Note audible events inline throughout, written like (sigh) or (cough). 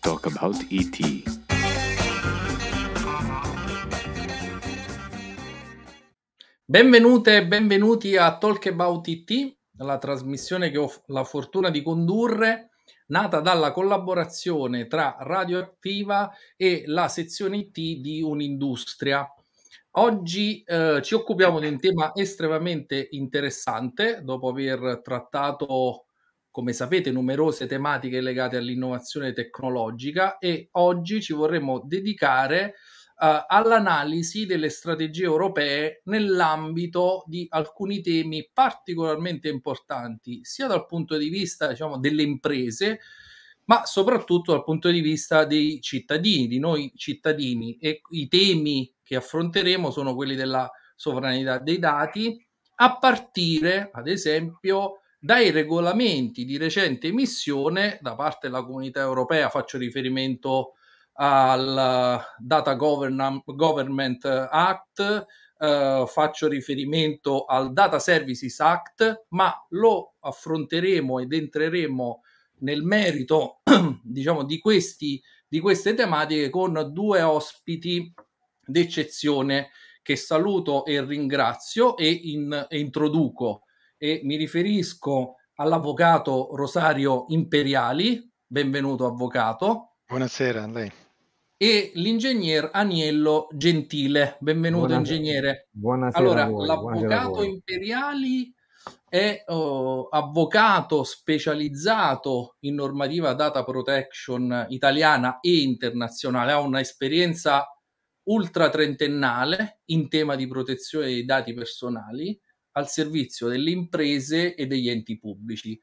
Talk About E.T. Benvenute e benvenuti a Talk About E.T., la trasmissione che ho la fortuna di condurre, nata dalla collaborazione tra Radioattiva e la sezione IT di un'industria. Oggi eh, ci occupiamo di un tema estremamente interessante, dopo aver trattato come sapete, numerose tematiche legate all'innovazione tecnologica e oggi ci vorremmo dedicare uh, all'analisi delle strategie europee nell'ambito di alcuni temi particolarmente importanti, sia dal punto di vista diciamo, delle imprese, ma soprattutto dal punto di vista dei cittadini, di noi cittadini. E i temi che affronteremo sono quelli della sovranità dei dati, a partire, ad esempio, dai regolamenti di recente emissione da parte della comunità europea, faccio riferimento al Data Government Act, eh, faccio riferimento al Data Services Act, ma lo affronteremo ed entreremo nel merito (clears throat) diciamo, di, questi, di queste tematiche con due ospiti d'eccezione che saluto e ringrazio e, in, e introduco e mi riferisco all'avvocato Rosario Imperiali, benvenuto avvocato. Buonasera a lei. E l'ingegner Aniello Gentile, benvenuto Buonasera. ingegnere. Buonasera. Allora, voi, l'avvocato Imperiali è uh, avvocato specializzato in normativa data protection italiana e internazionale, ha un'esperienza ultra trentennale in tema di protezione dei dati personali al servizio delle imprese e degli enti pubblici.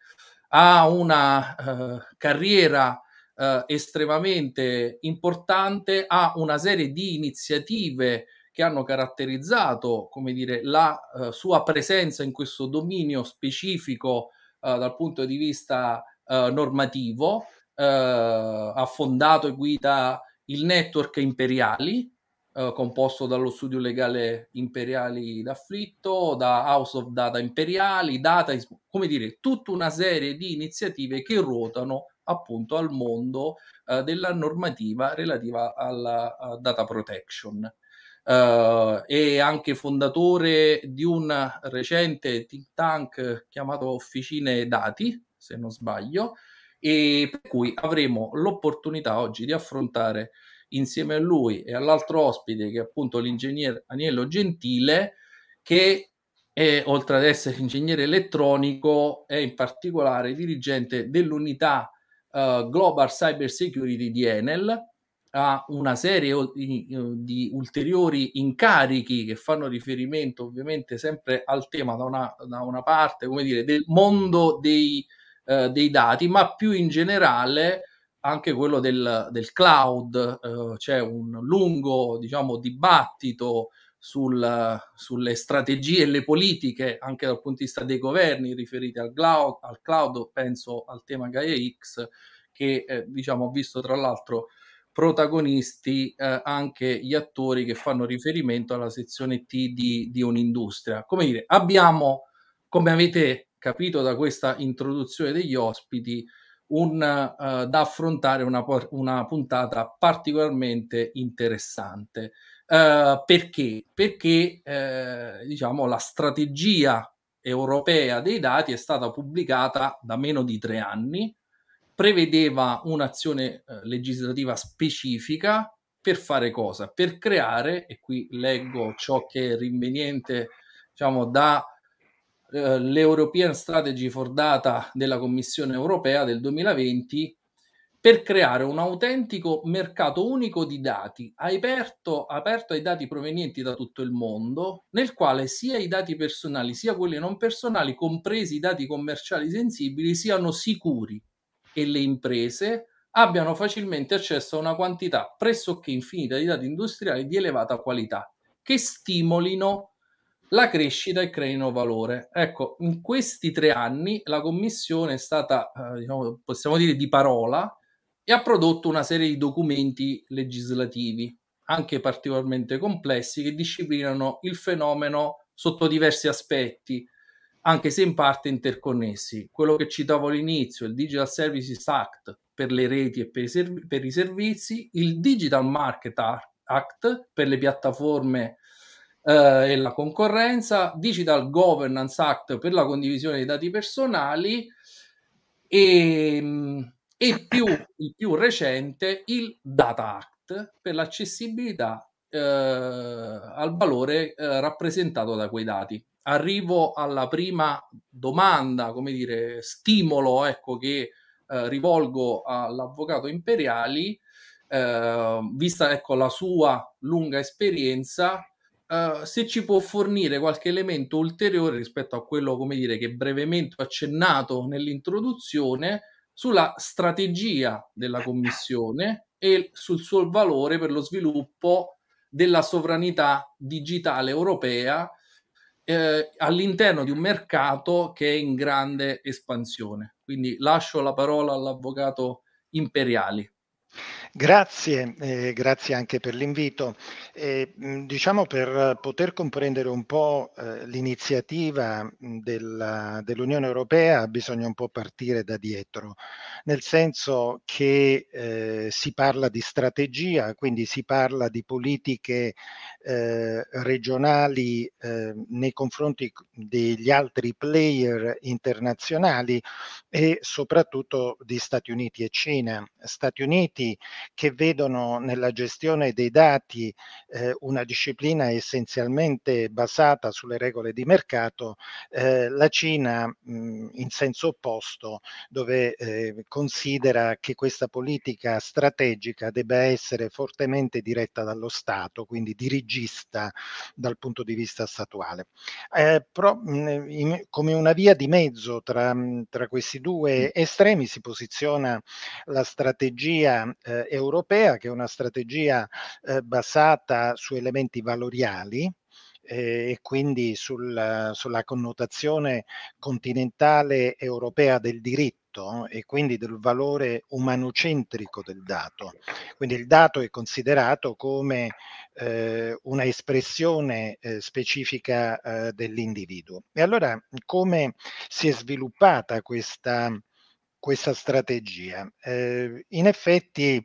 Ha una eh, carriera eh, estremamente importante, ha una serie di iniziative che hanno caratterizzato come dire, la eh, sua presenza in questo dominio specifico eh, dal punto di vista eh, normativo, eh, ha fondato e guida il network imperiali, eh, composto dallo studio legale Imperiali d'Afflitto, da House of Data Imperiali, Data, come dire, tutta una serie di iniziative che ruotano appunto al mondo eh, della normativa relativa alla eh, data protection. Uh, eh, è anche fondatore di un recente think tank chiamato Officine Dati, se non sbaglio, e per cui avremo l'opportunità oggi di affrontare insieme a lui e all'altro ospite che è appunto l'ingegnere Aniello Gentile che è, oltre ad essere ingegnere elettronico è in particolare dirigente dell'unità uh, Global Cyber Security di Enel ha una serie di, ulteriori incarichi che fanno riferimento ovviamente sempre al tema da una, da una parte come dire del mondo dei, uh, dei dati ma più in generale anche quello del, del cloud, eh, c'è un lungo diciamo, dibattito sul, sulle strategie e le politiche anche dal punto di vista dei governi riferite al cloud, al cloud penso al tema Gaia X che eh, diciamo, ha visto tra l'altro protagonisti eh, anche gli attori che fanno riferimento alla sezione T di, di un'industria. Come dire, abbiamo, come avete capito da questa introduzione degli ospiti, un, uh, da affrontare una, una, puntata particolarmente interessante. Uh, perché? Perché uh, diciamo, la strategia europea dei dati è stata pubblicata da meno di tre anni, prevedeva un'azione legislativa specifica per fare cosa? Per creare, e qui leggo ciò che è rinveniente diciamo, da eh, l'European Strategy for Data della Commissione europea del 2020 per creare un autentico mercato unico di dati aperto, aperto ai dati provenienti da tutto il mondo, nel quale sia i dati personali sia quelli non personali, compresi i dati commerciali sensibili, siano sicuri e le imprese abbiano facilmente accesso a una quantità pressoché infinita di dati industriali di elevata qualità che stimolino la crescita e creino valore. Ecco, in questi tre anni la Commissione è stata, eh, diciamo, possiamo dire, di parola e ha prodotto una serie di documenti legislativi, anche particolarmente complessi, che disciplinano il fenomeno sotto diversi aspetti, anche se in parte interconnessi. Quello che citavo all'inizio, il Digital Services Act per le reti e per i, serv- per i servizi, il Digital Market Act per le piattaforme eh, e la concorrenza, Digital Governance Act per la condivisione dei dati personali e, ehm, e più, il più recente il Data Act per l'accessibilità eh, al valore eh, rappresentato da quei dati. Arrivo alla prima domanda, come dire, stimolo ecco, che eh, rivolgo all'avvocato Imperiali, eh, vista ecco, la sua lunga esperienza Uhm, se ci può fornire qualche elemento ulteriore rispetto a quello, come dire, che brevemente ho accennato nell'introduzione sulla strategia della Commissione e sul suo valore per lo sviluppo della sovranità digitale europea eh, all'interno di un mercato che è in grande espansione. Quindi lascio la parola all'avvocato Imperiali. Grazie, eh, grazie anche per l'invito. Eh, diciamo per poter comprendere un po' eh, l'iniziativa mm, dell'Unione Europea bisogna un po' partire da dietro, nel senso che eh, si parla di strategia, quindi si parla di politiche eh, regionali eh, nei confronti degli altri player internazionali e soprattutto di Stati Uniti e Cina. Stati Uniti che vedono nella gestione dei dati eh, una disciplina essenzialmente basata sulle regole di mercato, eh, la Cina mh, in senso opposto dove eh, considera che questa politica strategica debba essere fortemente diretta dallo Stato, quindi dirigita regista dal punto di vista statuale. Eh, pro, mhmm, in, come una via di mezzo tra, mhmm, tra, questi due estremi si posiziona la strategia eh, europea, che è una strategia eh, basata su elementi valoriali, eh, e quindi sul, sulla connotazione continentale europea del diritto e quindi del valore umanocentrico del dato. Quindi il dato è considerato come eh, una espressione eh, specifica eh, dell'individuo. E allora come si è sviluppata questa questa strategia. Eh, in effetti,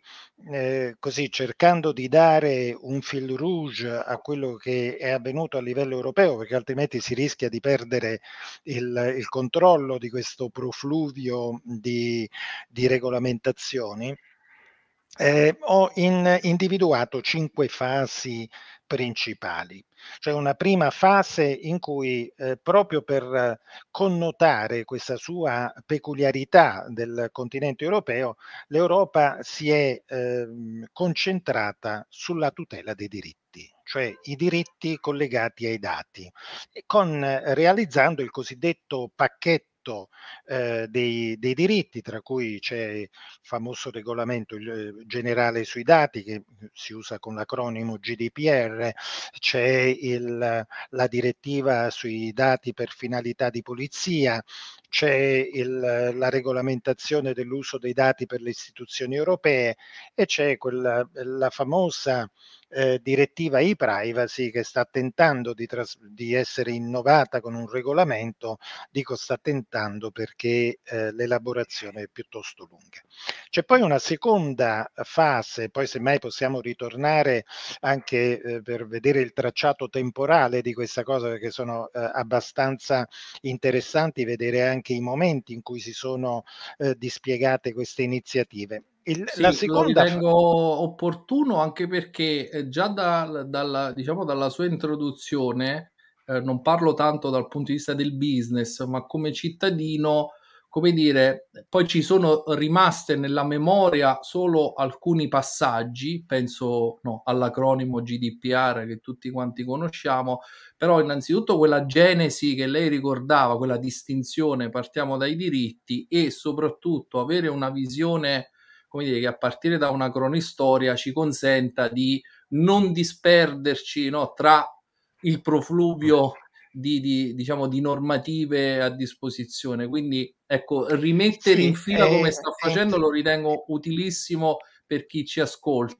eh, così cercando di dare un fil rouge a quello che è avvenuto a livello europeo, perché altrimenti si rischia di perdere il, il controllo di questo profluvio di, di regolamentazioni, eh, ho in, individuato cinque fasi principali, cioè una prima fase in cui eh, proprio per connotare questa sua peculiarità del continente europeo, l'Europa si è eh, concentrata sulla tutela dei diritti cioè i diritti collegati ai dati, con, realizzando il cosiddetto pacchetto rispetto eh, dei, dei, diritti, tra cui c'è il famoso regolamento il, eh, generale sui dati che eh, si usa con l'acronimo GDPR, c'è il, la direttiva sui dati per finalità di polizia, c'è il, la regolamentazione dell'uso dei dati per le istituzioni europee e c'è quella, la famosa eh, direttiva e-privacy che sta tentando di, tras- di, essere innovata con un regolamento, dico sta tentando perché eh, l'elaborazione è piuttosto lunga. C'è poi una seconda fase, poi semmai possiamo ritornare anche eh, per vedere il tracciato temporale di questa cosa perché sono eh, abbastanza interessanti vedere anche anche i momenti in cui si sono eh, dispiegate queste iniziative. Il, sì, la seconda... Lo ritengo opportuno anche perché eh, già da, dalla, diciamo, dalla sua introduzione, eh, non parlo tanto dal punto di vista del business, ma come cittadino come dire, poi ci sono rimaste nella memoria solo alcuni passaggi, penso no, all'acronimo GDPR che tutti quanti conosciamo, però innanzitutto quella genesi che lei ricordava, quella distinzione, partiamo dai diritti e soprattutto avere una visione, come dire, che a partire da una cronistoria ci consenta di non disperderci no, tra il profluvio di, di, diciamo, di normative a disposizione. Quindi ecco, rimettere sì, in fila come eh, sta eh, facendo lo ritengo utilissimo per chi ci ascolta.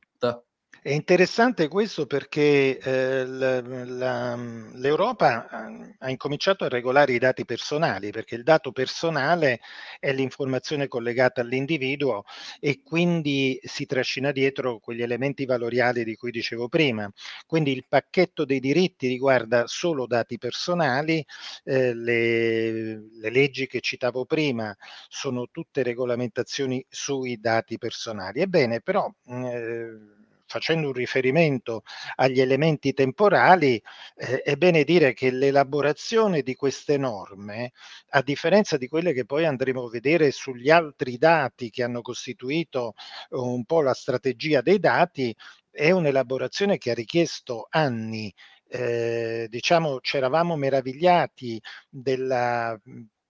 È interessante questo perché eh, la, la, l'Europa ha incominciato a regolare i dati personali, perché il dato personale è l'informazione collegata all'individuo e quindi si trascina dietro quegli elementi valoriali di cui dicevo prima. Quindi il pacchetto dei diritti riguarda solo dati personali, eh, le, le leggi che citavo prima sono tutte regolamentazioni sui dati personali. Ebbene, però... Eh, facendo un riferimento agli elementi temporali, eh, è bene dire che l'elaborazione di queste norme, a differenza di quelle che poi andremo a vedere sugli altri dati che hanno costituito eh, un po' la strategia dei dati, è un'elaborazione che ha richiesto anni eh, diciamo, ci eravamo meravigliati della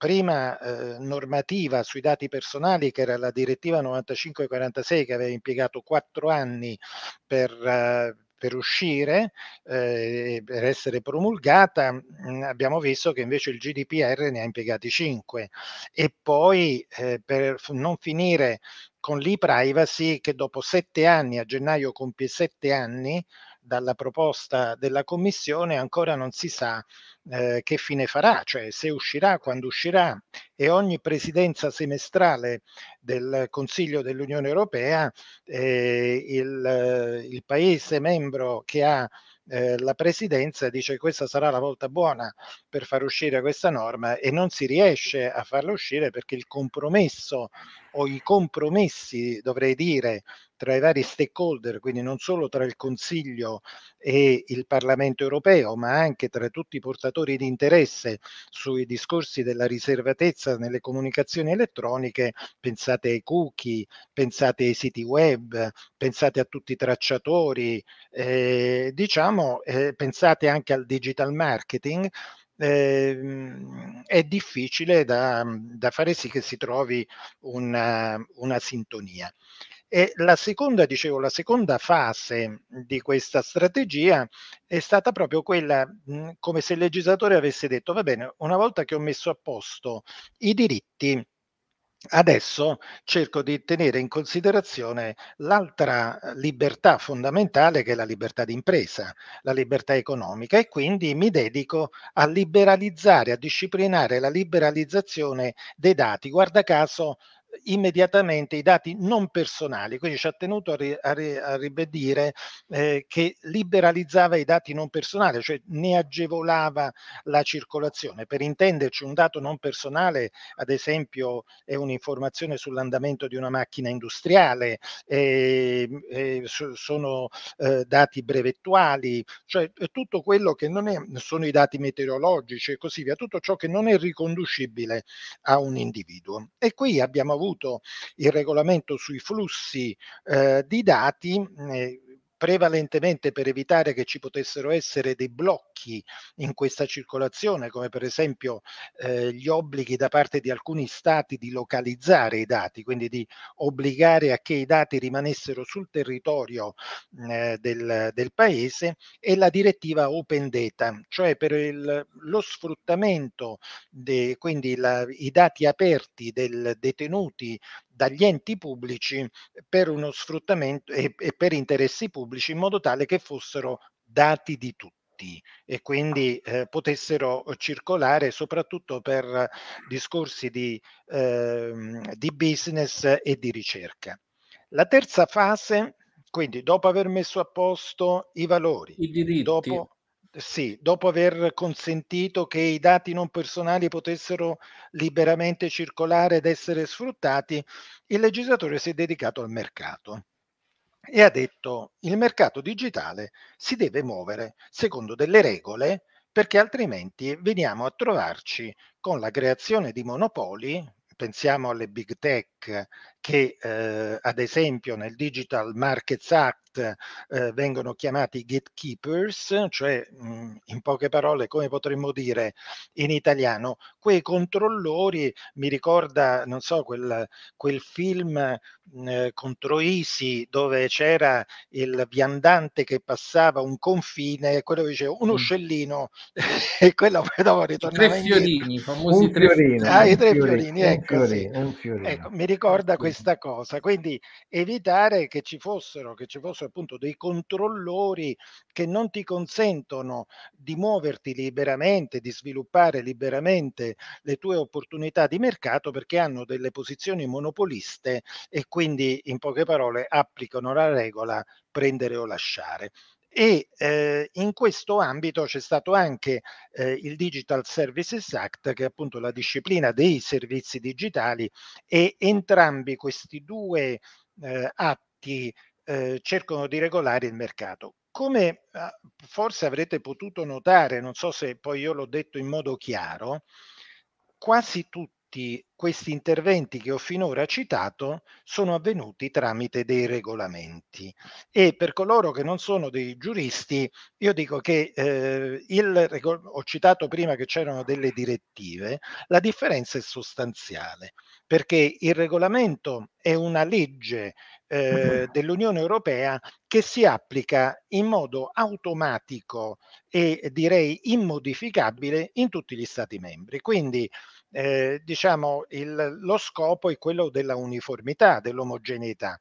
prima eh, normativa sui dati personali, che era la direttiva 9546, che aveva impiegato quattro anni per, eh, per uscire, eh, per essere promulgata, mm, abbiamo visto che invece il GDPR ne ha impiegati cinque. e poi eh, per non finire con l'e-privacy che dopo sette anni, a gennaio compie sette anni, dalla proposta della Commissione ancora non si sa eh, che fine farà, cioè se uscirà, quando uscirà e ogni presidenza semestrale del Consiglio dell'Unione Europea eh, il, il Paese membro che ha eh, la presidenza dice che questa sarà la volta buona per far uscire questa norma e non si riesce a farla uscire perché il compromesso o i compromessi, dovrei dire, tra i vari stakeholder, quindi non solo tra il Consiglio e il Parlamento europeo, ma anche tra tutti i portatori di interesse sui discorsi della riservatezza nelle comunicazioni elettroniche, pensate ai cookie, pensate ai siti web, pensate a tutti i tracciatori, eh, diciamo, eh, pensate anche al digital marketing eh, è difficile da, da, fare sì che si trovi una, una sintonia. E la seconda, dicevo, la seconda fase di questa strategia è stata proprio quella, mh, come se il legislatore avesse detto, va bene, una volta che ho messo a posto i diritti, Adesso cerco di tenere in considerazione l'altra eh, libertà fondamentale che è la libertà d'impresa, la libertà economica e quindi mi dedico a liberalizzare, a disciplinare la liberalizzazione dei dati. Guarda caso immediatamente i dati non personali, quindi ci ha tenuto a, ri, a, ri, a ribadire eh, che liberalizzava i dati non personali, cioè ne agevolava la circolazione. Per intenderci un dato non personale, ad esempio, è un'informazione sull'andamento di una macchina industriale, ehm, ehm, eh, eh, sono dati brevettuali, cioè tutto quello che non è, sono i dati meteorologici e così via, tutto ciò che non è riconducibile a un individuo. E qui abbiamo avuto avuto il regolamento sui flussi eh, di dati, eh, prevalentemente per evitare che ci potessero essere dei blocchi in questa circolazione, come per esempio eh, gli obblighi da parte di alcuni stati di localizzare i dati, quindi di obbligare a che i dati rimanessero sul territorio eh, del, del, paese, e la direttiva Open Data, cioè per il, lo sfruttamento, de, quindi la, i dati aperti del, detenuti dagli enti pubblici per uno sfruttamento e, e per interessi pubblici in modo tale che fossero dati di tutti e quindi ah. eh, potessero circolare soprattutto per discorsi di, eh, di, business e di ricerca. La terza fase, quindi dopo aver messo a posto i valori, I diritti. dopo sì, dopo aver consentito che i dati non personali potessero liberamente circolare ed essere sfruttati, il legislatore si è dedicato al mercato e ha detto il mercato digitale si deve muovere secondo delle regole perché altrimenti veniamo a trovarci con la creazione di monopoli, pensiamo alle big tech che eh, ad esempio nel Digital Markets Act eh, vengono chiamati gatekeepers, cioè mh, mm, in poche parole come potremmo dire in italiano, quei controllori, mi ricorda, non so, quel, quel film mh, mm, eh, contro Isi dove c'era il viandante che passava un confine e quello diceva un mm. uccellino mm. (laughs) e quello poi dopo ritornava indietro. Tre fiorino, famosi un tre fiorino. Ah, i tre fiorini, fiorini, ecco, un fiorino, ecco, sì. un Ecco, mi ricorda questo ecco questa cosa, quindi evitare che ci fossero, che ci fossero appunto dei controllori che non ti consentono di muoverti liberamente, di sviluppare liberamente le tue opportunità di mercato perché hanno delle posizioni monopoliste e quindi in poche parole applicano la regola prendere o lasciare e eh, in questo ambito c'è stato anche eh, il Digital Services Act che è appunto la disciplina dei servizi digitali e entrambi questi due eh, atti eh, cercano di regolare il mercato. Come ah, forse avrete potuto notare, non so se poi io l'ho detto in modo chiaro, quasi tutti tutti questi interventi che ho finora citato sono avvenuti tramite dei regolamenti e per coloro che non sono dei giuristi io dico che eh, il, ho citato prima che c'erano delle direttive, la differenza è sostanziale perché il regolamento è una legge eh, dell'Unione Europea che si applica in modo automatico e direi immodificabile in tutti gli Stati membri. Quindi eh, diciamo, il, lo scopo è quello della uniformità, dell'omogeneità.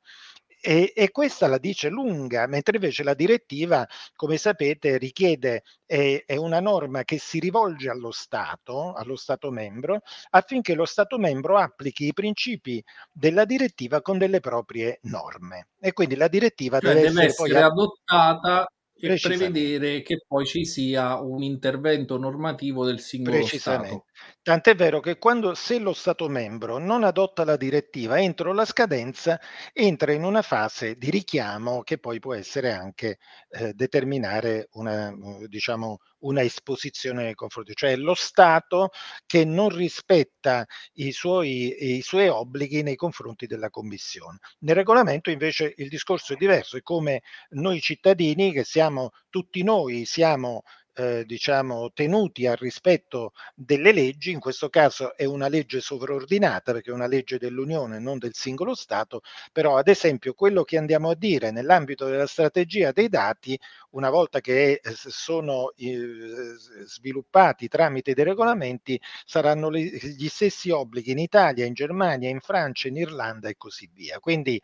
E, e, questa la dice lunga, mentre invece la direttiva, come sapete, richiede, è, è, una norma che si rivolge allo Stato, allo Stato membro, affinché lo Stato membro applichi i principi della direttiva con delle proprie norme. E quindi la direttiva cioè deve, deve, essere, essere adottata e prevedere che poi ci sia un intervento normativo del singolo Stato. Tant'è vero che quando se lo Stato membro non adotta la direttiva entro la scadenza, entra in una fase di richiamo che poi può essere anche eh, determinare una, mm, diciamo, una esposizione nei confronti, cioè lo Stato che non rispetta i suoi, i suoi obblighi nei confronti della Commissione. Nel regolamento invece il discorso è diverso, è come noi cittadini che siamo, tutti noi siamo eh, diciamo, tenuti al rispetto delle leggi, in questo caso è una legge sovraordinata perché è una legge dell'Unione, non del singolo Stato, però ad esempio quello che andiamo a dire nell'ambito della strategia dei dati, una volta che eh, sono eh, sviluppati tramite dei regolamenti, saranno le, gli stessi obblighi in Italia, in Germania, in Francia, in Irlanda e così via. Quindi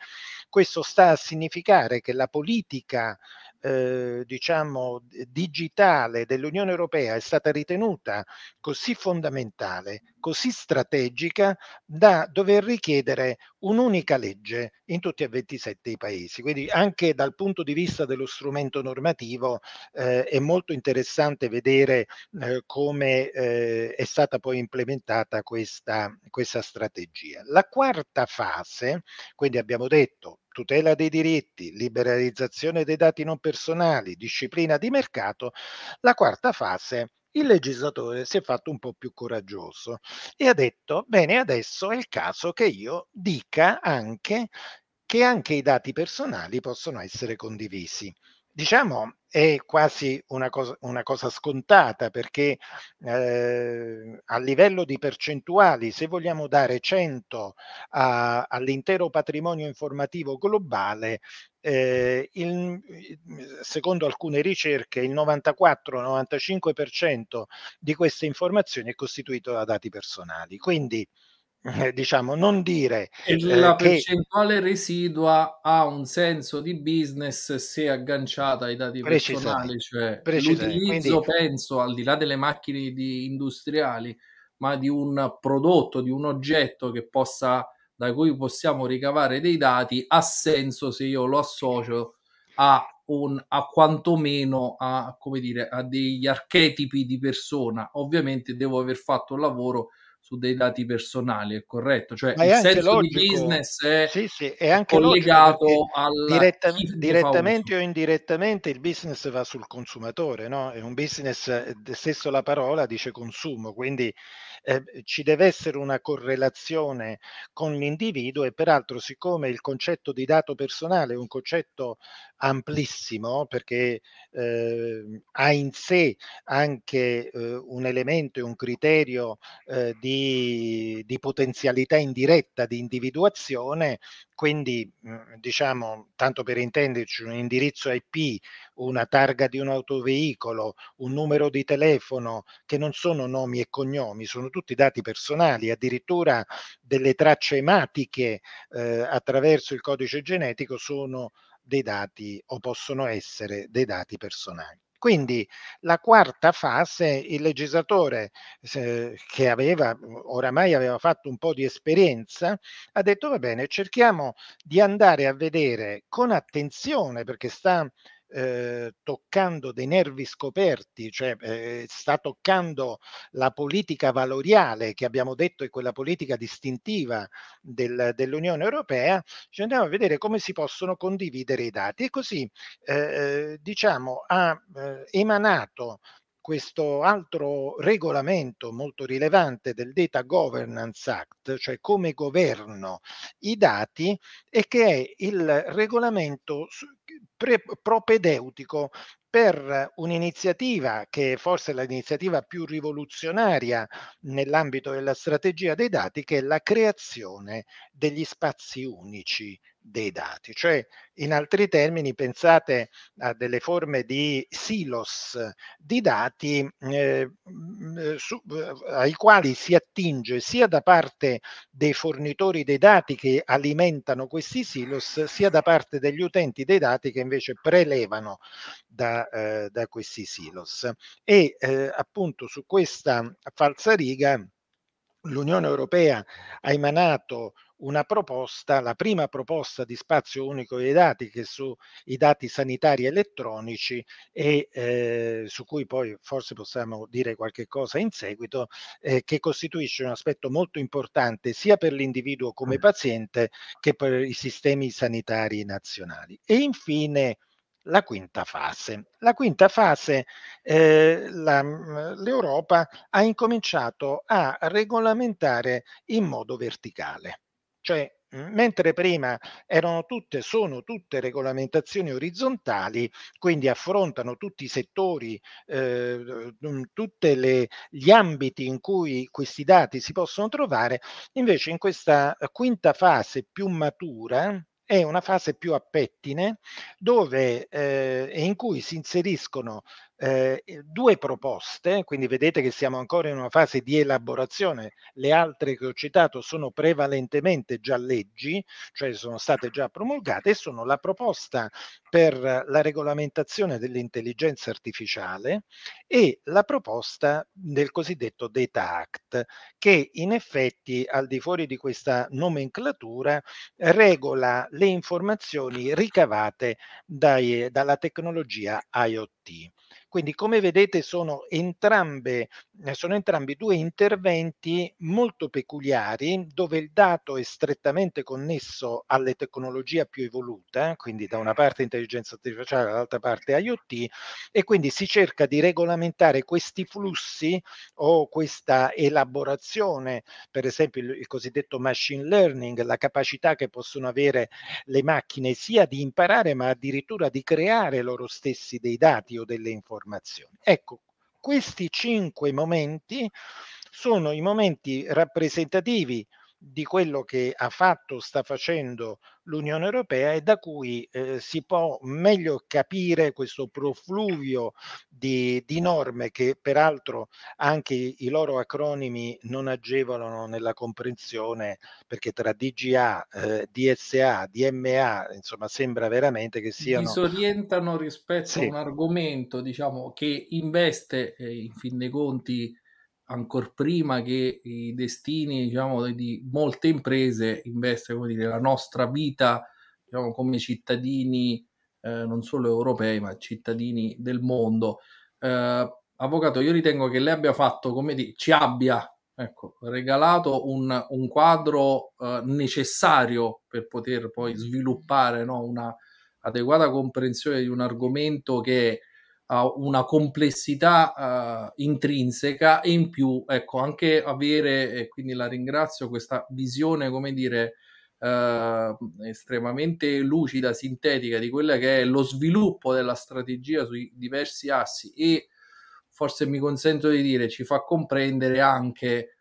questo sta a significare che la politica eh, diciamo, digitale dell'Unione Europea è stata ritenuta così fondamentale, così strategica, da dover richiedere un'unica legge in tutti e 27 i paesi. Quindi anche dal punto di vista dello strumento normativo eh, è molto interessante vedere eh, come eh, è stata poi implementata questa, questa strategia. La quarta fase, quindi abbiamo detto tutela dei diritti, liberalizzazione dei dati non personali, disciplina di mercato, la quarta fase il legislatore si è fatto un po' più coraggioso e ha detto, bene, adesso è il caso che io dica anche che anche i dati personali possono essere condivisi diciamo è quasi una cosa, una cosa scontata perché eh, a livello di percentuali, se vogliamo dare 100 a, all'intero patrimonio informativo globale, eh, il, secondo alcune ricerche il 94-95% di queste informazioni è costituito da dati personali. Quindi eh, diciamo, non dire e eh, la eh, percentuale che... residua ha un senso di business se agganciata ai dati personali, cioè precisamente. l'utilizzo, Quindi... penso, al di là delle macchine industriali, ma di un prodotto, di un oggetto che possa da cui possiamo ricavare dei dati ha senso se io lo associo a un a quantomeno a come dire a degli archetipi di persona. Ovviamente devo aver fatto il lavoro su dei dati personali, è corretto? Cioè Ma il senso di business è, sì, sì, è collegato al diretta, direttamente o indirettamente il business va sul consumatore, no? È un business, eh, stesso la parola dice consumo, quindi eh, ci deve essere una correlazione con l'individuo e peraltro siccome il concetto di dato personale è un concetto amplissimo perché eh, ha in sé anche eh, un elemento e un criterio eh, di di, potenzialità indiretta di individuazione, quindi mhmm, diciamo, tanto per intenderci, un indirizzo IP, una targa di un autoveicolo, un numero di telefono, che non sono nomi e cognomi, sono tutti dati personali, addirittura delle tracce ematiche eh, attraverso il codice genetico sono dei dati o possono essere dei dati personali. Quindi la quarta fase, il legislatore eh, che aveva, oramai aveva fatto un po' di esperienza, ha detto va bene, cerchiamo di andare a vedere con attenzione, perché sta Ehm, toccando dei nervi scoperti, cioè eh, sta toccando la politica valoriale che abbiamo detto è quella politica distintiva del, dell'Unione Europea, ci andiamo a vedere come si possono condividere i dati e così eh, diciamo ha ehm, emanato questo altro regolamento molto rilevante del Data Governance Act, cioè come governo i dati, e che è il regolamento pre- propedeutico per un'iniziativa che è forse l'iniziativa più rivoluzionaria nell'ambito della strategia dei dati, che è la creazione degli spazi unici dei dati. Cioè, in altri termini, pensate a delle forme di silos di dati eh, mm, eh su, eh, ai quali si attinge sia da parte dei fornitori dei dati che alimentano questi silos, sia da parte degli utenti dei dati che invece prelevano da, eh, da questi silos. E eh, appunto su questa falsa riga l'Unione Europea ha emanato una proposta, la prima proposta di spazio unico dei dati che sui dati sanitari elettronici e eh, su cui poi forse possiamo dire qualche cosa in seguito, eh, che costituisce un aspetto molto importante sia per l'individuo come mm. paziente che per i sistemi sanitari nazionali. E infine la quinta fase. La quinta fase eh, la, mm, l'Europa ha incominciato a regolamentare in modo verticale. Cioè, mhmm, mentre prima erano tutte, sono tutte regolamentazioni orizzontali, quindi affrontano tutti i settori, eh, mhmm, tutti gli ambiti in cui questi dati si possono trovare, invece in questa quinta fase più matura, è una fase più a pettine dove, eh, in cui si inseriscono eh, due proposte, quindi vedete che siamo ancora in una fase di elaborazione, le altre che ho citato sono prevalentemente già leggi, cioè sono state già promulgate, e sono la proposta per la regolamentazione dell'intelligenza artificiale e la proposta del cosiddetto Data Act, che in effetti al di fuori di questa nomenclatura regola le informazioni ricavate dai, dalla tecnologia IoT. Quindi come vedete sono, entrambe, eh, sono entrambi due interventi molto peculiari dove il dato è strettamente connesso alle tecnologie più evolute, eh, quindi da una mm. parte intelligenza artificiale, dall'altra parte IoT e quindi si cerca di regolamentare questi flussi o questa elaborazione, per esempio il, il cosiddetto machine learning, la capacità che possono avere le macchine sia di imparare ma addirittura di creare loro stessi dei dati o delle informazioni informazioni. Ecco, questi cinque momenti sono i momenti rappresentativi di quello che ha fatto, sta facendo l'Unione Europea e da cui eh, si può meglio capire questo profluvio di, di, norme che peraltro anche i loro acronimi non agevolano nella comprensione perché tra DGA, eh, DSA, DMA, insomma sembra veramente che siano... Disorientano rispetto sì. a un argomento diciamo che investe eh, in fin dei conti ancora prima che i destini diciamo, di molte imprese investe come dire, la nostra vita diciamo, come cittadini eh, non solo europei ma cittadini del mondo. Eh, avvocato, io ritengo che lei abbia fatto, come dire, ci abbia ecco, regalato un, un quadro eh, necessario per poter poi sviluppare no, una adeguata comprensione di un argomento che è uh, una complessità uh, intrinseca e in più, ecco, anche avere, e quindi la ringrazio, questa visione, come dire, Uh, estremamente lucida, sintetica di quella che è lo sviluppo della strategia sui diversi assi e forse mi consento di dire ci fa comprendere anche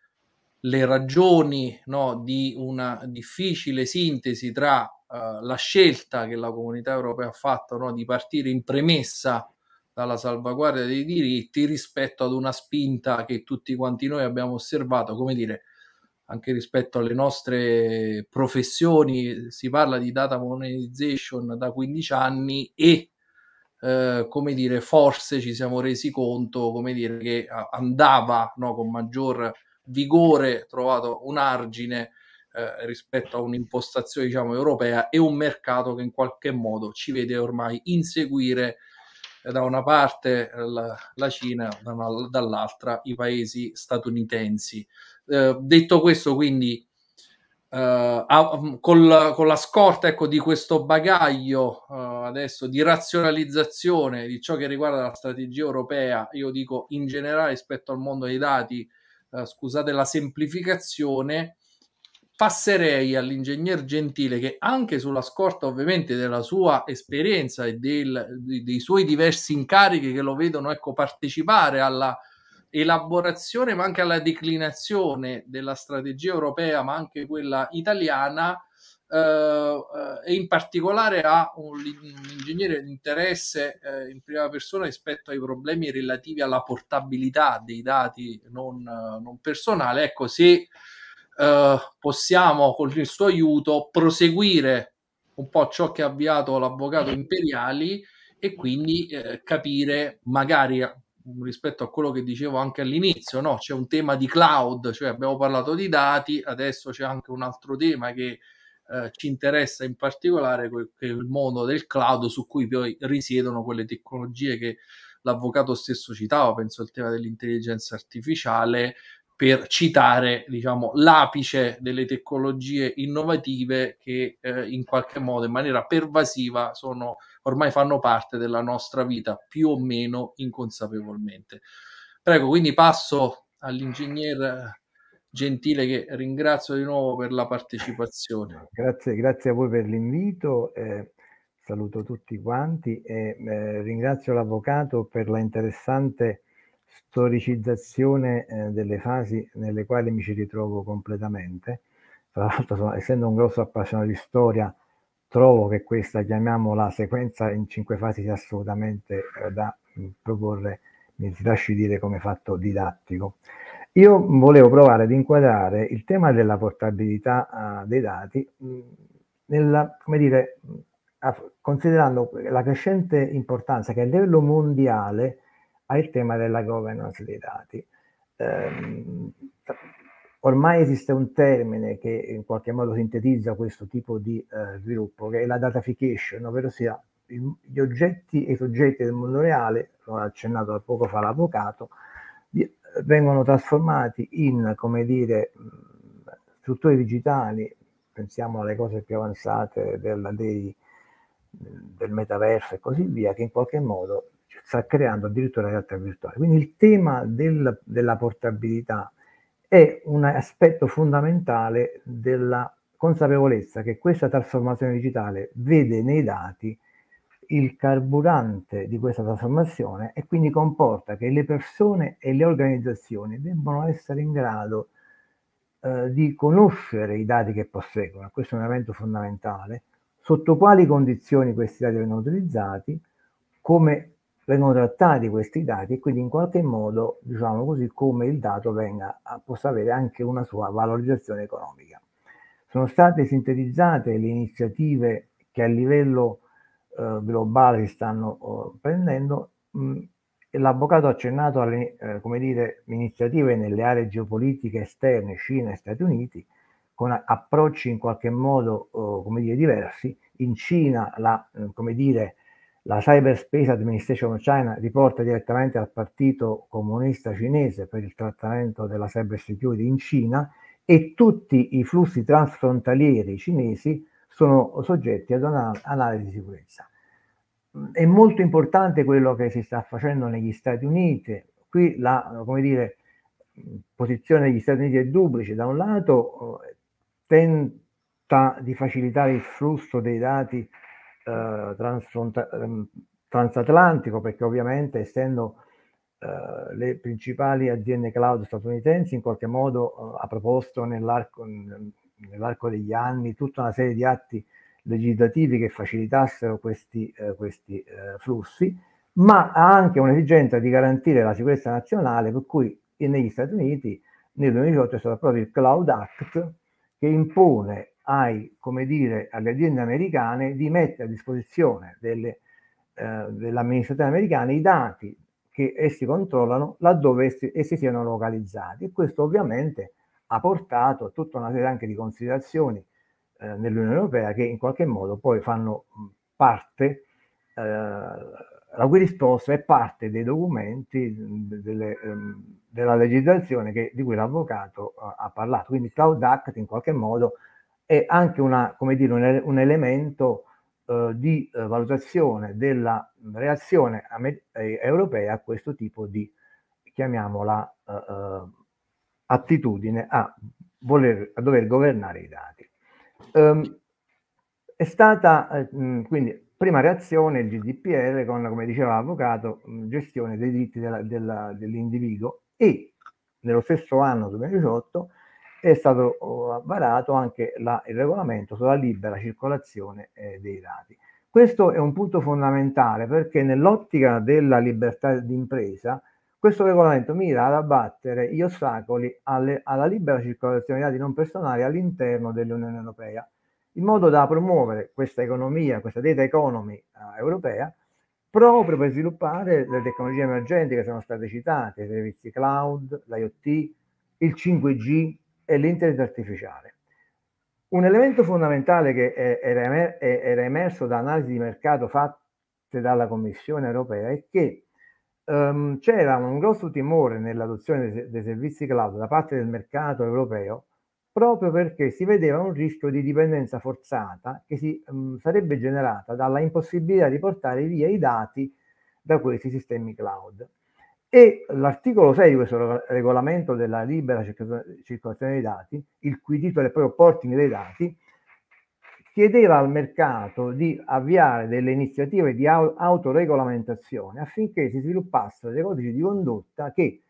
le ragioni no, di una difficile sintesi tra uh, la scelta che la comunità europea ha fatto no, di partire in premessa dalla salvaguardia dei diritti rispetto ad una spinta che tutti quanti noi abbiamo osservato, come dire, anche rispetto alle nostre professioni, si parla di data monetization da 15 anni e eh, come dire, forse ci siamo resi conto, come dire, che andava no, con maggior vigore, trovato un argine eh, rispetto a un'impostazione diciamo, europea e un mercato che in qualche modo ci vede ormai inseguire da una parte eh, la, la Cina, dall'altra i paesi statunitensi. Eh, detto questo, quindi eh, mm, con, con, la, scorta ecco, di questo bagaglio eh, adesso di razionalizzazione di ciò che riguarda la strategia europea, io dico in generale rispetto al mondo dei dati, eh, scusate la semplificazione, passerei all'ingegner Gentile che anche sulla scorta ovviamente della sua esperienza e del, dei suoi diversi incarichi che lo vedono ecco, partecipare alla elaborazione ma anche alla declinazione della strategia europea ma anche quella italiana eh, eh, e in particolare ha un, un ingegnere di interesse eh, in prima persona rispetto ai problemi relativi alla portabilità dei dati non, non personali ecco se eh, possiamo con il suo aiuto proseguire un po' ciò che ha avviato l'avvocato Imperiali e quindi eh, capire magari mm, rispetto a quello che dicevo anche all'inizio, no? c'è un tema di cloud, cioè abbiamo parlato di dati, adesso c'è anche un altro tema che eh, ci interessa in particolare, che è il mondo del cloud su cui poi risiedono quelle tecnologie che l'avvocato stesso citava, penso al tema dell'intelligenza artificiale, per citare diciamo, l'apice delle tecnologie innovative che eh, in qualche modo in maniera pervasiva sono, ormai fanno parte della nostra vita più o meno inconsapevolmente. Prego, quindi passo all'ingegner eh, Gentile che ringrazio di nuovo per la partecipazione. (laughs) Grazie, grazie a voi per l'invito. Eh, saluto tutti quanti e eh, ringrazio l'avvocato per la interessante storicizzazione eh, delle fasi nelle quali mi ci ritrovo completamente. Tra l'altro, sono, essendo un grosso appassionato di storia, trovo che questa, chiamiamola sequenza in cinque fasi, sia assolutamente eh, da mm, proporre, mi si lasci dire, come fatto didattico. Io volevo provare ad inquadrare il tema della portabilità eh, dei dati, mh, mm, nella, come dire, mm, considerando la crescente importanza che a livello mondiale ha il tema della governance dei dati. Um, ormai esiste un termine che in qualche modo sintetizza questo tipo di uh, sviluppo, che è la datafication, ovvero sia gli oggetti e i soggetti del mondo reale, l'ho accennato da poco fa l'avvocato, eh, vengono trasformati in, come dire, strutture digitali, pensiamo alle cose più avanzate della, dei, del metaverso e così via, che in qualche modo cioè sta creando addirittura realtà virtuale. Quindi il tema del, della portabilità è un aspetto fondamentale della consapevolezza che questa trasformazione digitale vede nei dati il carburante di questa trasformazione e quindi comporta che le persone e le organizzazioni debbano essere in grado eh, di conoscere i dati che posseggono, questo è un elemento fondamentale, sotto quali condizioni questi dati vengono utilizzati, come vengono trattati questi dati e quindi in qualche modo, diciamo così, come il dato venga, ah, possa avere anche una sua valorizzazione economica. Sono state sintetizzate le iniziative che a livello eh, globale si stanno eh, prendendo. Mh, mm, l'avvocato ha accennato alle eh, come dire, iniziative nelle aree geopolitiche esterne, Cina e Stati Uniti, con approcci in qualche modo oh, come dire, diversi. In Cina la, eh, come dire, la Cyberspace Administration of China riporta direttamente al Partito Comunista Cinese per il trattamento della cybersecurity in Cina e tutti i flussi transfrontalieri cinesi sono soggetti ad un'analisi di sicurezza. È molto importante quello che si sta facendo negli Stati Uniti. Qui la dire, posizione degli Stati Uniti è duplice. Da un lato eh, tenta di facilitare il flusso dei dati eh, ehm, transatlantico, perché ovviamente essendo eh, le principali aziende cloud statunitensi in qualche modo eh, ha proposto nell'arco, nell'arco, degli anni tutta una serie di atti legislativi che facilitassero questi, eh, questi eh, flussi, ma ha anche un'esigenza di garantire la sicurezza nazionale, per cui negli Stati Uniti nel 2018 è stato proprio il Cloud Act che impone ai, come dire, alle aziende americane di mettere a disposizione delle, eh, dell'amministrazione americana i dati che essi controllano laddove essi, essi siano localizzati. E questo ovviamente ha portato a tutta una serie anche di considerazioni eh, nell'Unione Europea che in qualche modo poi fanno parte, eh, la cui risposta è parte dei documenti delle, ehm, della legislazione che, di cui l'avvocato eh, ha parlato. Quindi Cloud Act in qualche modo è anche una, dire, un, un, elemento eh, di eh, valutazione della reazione eh, europea a questo tipo di, chiamiamola, eh, eh, attitudine a, voler, a dover governare i dati. Um, è stata mh, quindi prima reazione il GDPR con, come diceva l'avvocato, gestione dei diritti della, della, dell'individuo e nello stesso anno 2018 è stato oh, varato anche la, il regolamento sulla libera circolazione eh, dei dati. Questo è un punto fondamentale perché nell'ottica della libertà d'impresa questo regolamento mira ad abbattere gli ostacoli alle, alla libera circolazione dei dati non personali all'interno dell'Unione Europea, in modo da promuovere questa economia, questa data economy eh, europea, proprio per sviluppare le tecnologie emergenti che sono state citate, i servizi cloud, l'IoT, il 5G, è l'intelligenza artificiale. Un elemento fondamentale che era emerso da analisi di mercato fatte dalla Commissione europea è che um, c'era un grosso timore nell'adozione dei servizi cloud da parte del mercato europeo proprio perché si vedeva un rischio di dipendenza forzata che si, um, sarebbe generata dalla impossibilità di portare via i dati da questi sistemi cloud e l'articolo 6 di questo regolamento della libera circolazione dei dati, il cui titolo è proprio Porting dei dati, chiedeva al mercato di avviare delle iniziative di autoregolamentazione affinché si sviluppassero dei codici di condotta che,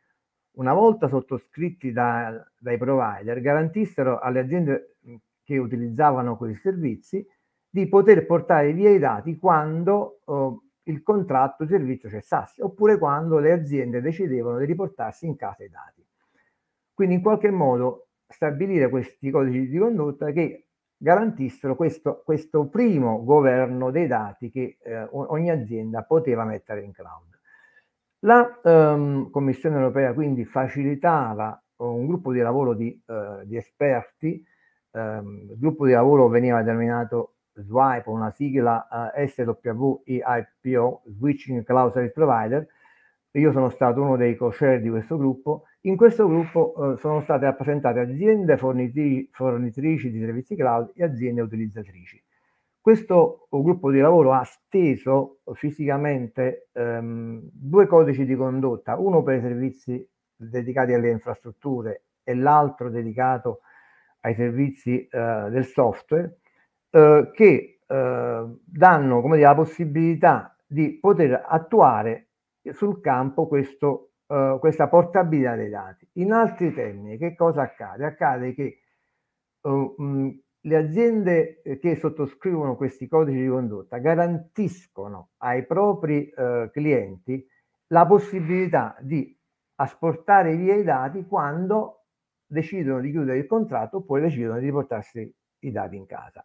una volta sottoscritti da, dai provider, garantissero alle aziende che utilizzavano quei servizi di poter portare via i dati quando eh, il contratto servizio cessasse, oppure quando le aziende decidevano di riportarsi in casa i dati. Quindi in qualche modo stabilire questi codici di condotta che garantissero questo, questo primo governo dei dati che eh, ogni azienda poteva mettere in cloud. La ehm, Commissione europea quindi facilitava eh, un gruppo di lavoro di, eh, di esperti, ehm, il gruppo di lavoro veniva denominato Swipe, una sigla eh, SWIPO, Switching Cloud Service Provider, io sono stato uno dei co-chair di questo gruppo. In questo gruppo eh, sono state rappresentate aziende fornitri- fornitrici di servizi cloud e aziende utilizzatrici. Questo gruppo di lavoro ha steso fisicamente ehm, due codici di condotta, uno per i servizi dedicati alle infrastrutture e l'altro dedicato ai servizi eh, del software, eh, che eh, danno come dire, la possibilità di poter attuare sul campo questo, eh, questa portabilità dei dati. In altri termini, che cosa accade? Accade che eh, mh, le aziende che sottoscrivono questi codici di condotta garantiscono ai propri eh, clienti la possibilità di asportare via i dati quando decidono di chiudere il contratto oppure decidono di riportarsi i dati in casa.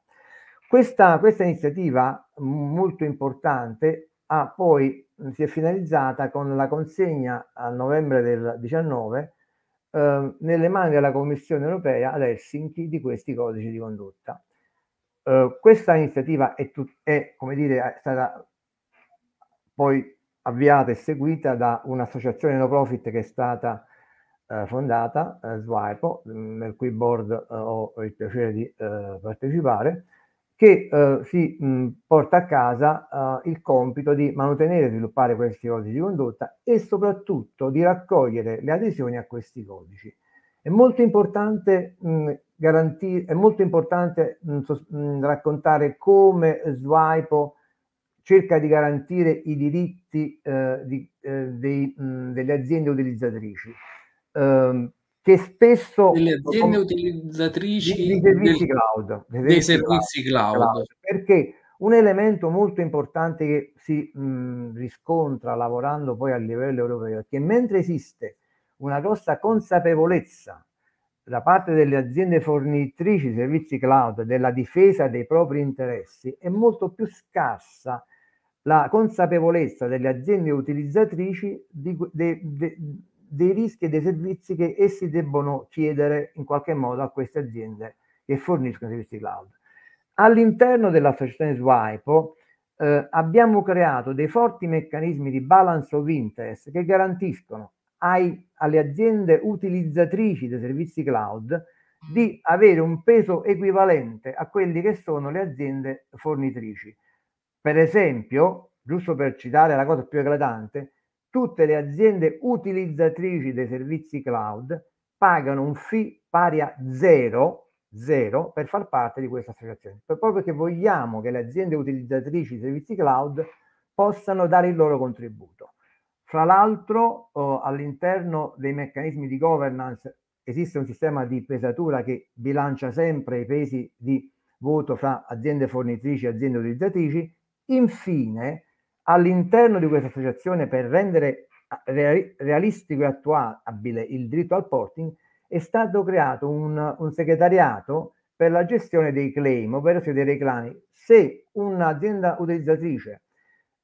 Questa, questa iniziativa molto importante ha poi si è finalizzata con la consegna a novembre del 19 eh, nelle mani della Commissione europea ad Helsinki di questi codici di condotta. Eh, questa iniziativa è, tut- è, come dire, è stata poi avviata e seguita da un'associazione no profit che è stata eh, fondata, eh, Swipo, nel cui board eh, ho il piacere di eh, partecipare, che eh, si mh, porta a casa eh, il compito di mantenere e sviluppare questi codici di condotta e soprattutto di raccogliere le adesioni a questi codici. È molto importante, mh, garantire, è molto importante mh, sos- raccontare come Swipo cerca di garantire i diritti eh, di, eh, dei, delle aziende utilizzatrici. Um, che spesso delle aziende sono, utilizzatrici di, servizi del, cloud, dei, dei servizi cloud, cioè, cloud, perché un elemento molto importante che si mh, mm, riscontra lavorando poi a livello europeo è che mentre esiste una grossa consapevolezza da parte delle aziende fornitrici di servizi cloud della difesa dei propri interessi, è molto più scarsa la consapevolezza delle aziende utilizzatrici di, de, de, dei rischi e dei servizi che essi debbono chiedere in qualche modo a queste aziende che forniscono i servizi cloud. All'interno della associazione Swipe eh, abbiamo creato dei forti meccanismi di balance of interest che garantiscono ai, alle aziende utilizzatrici dei servizi cloud di avere un peso equivalente a quelli che sono le aziende fornitrici. Per esempio, giusto per citare la cosa più eclatante, tutte le aziende utilizzatrici dei servizi cloud pagano un fee pari a zero, zero per far parte di questa associazione. Proprio perché vogliamo che le aziende utilizzatrici di servizi cloud possano dare il loro contributo. Fra l'altro, eh, all'interno dei meccanismi di governance esiste un sistema di pesatura che bilancia sempre i pesi di voto fra aziende fornitrici e aziende utilizzatrici. Infine, All'interno di questa associazione, per rendere ah, realistico e attuabile il diritto al porting, è stato creato un, un segretariato per la gestione dei claim, ovvero dei reclami. Se un'azienda utilizzatrice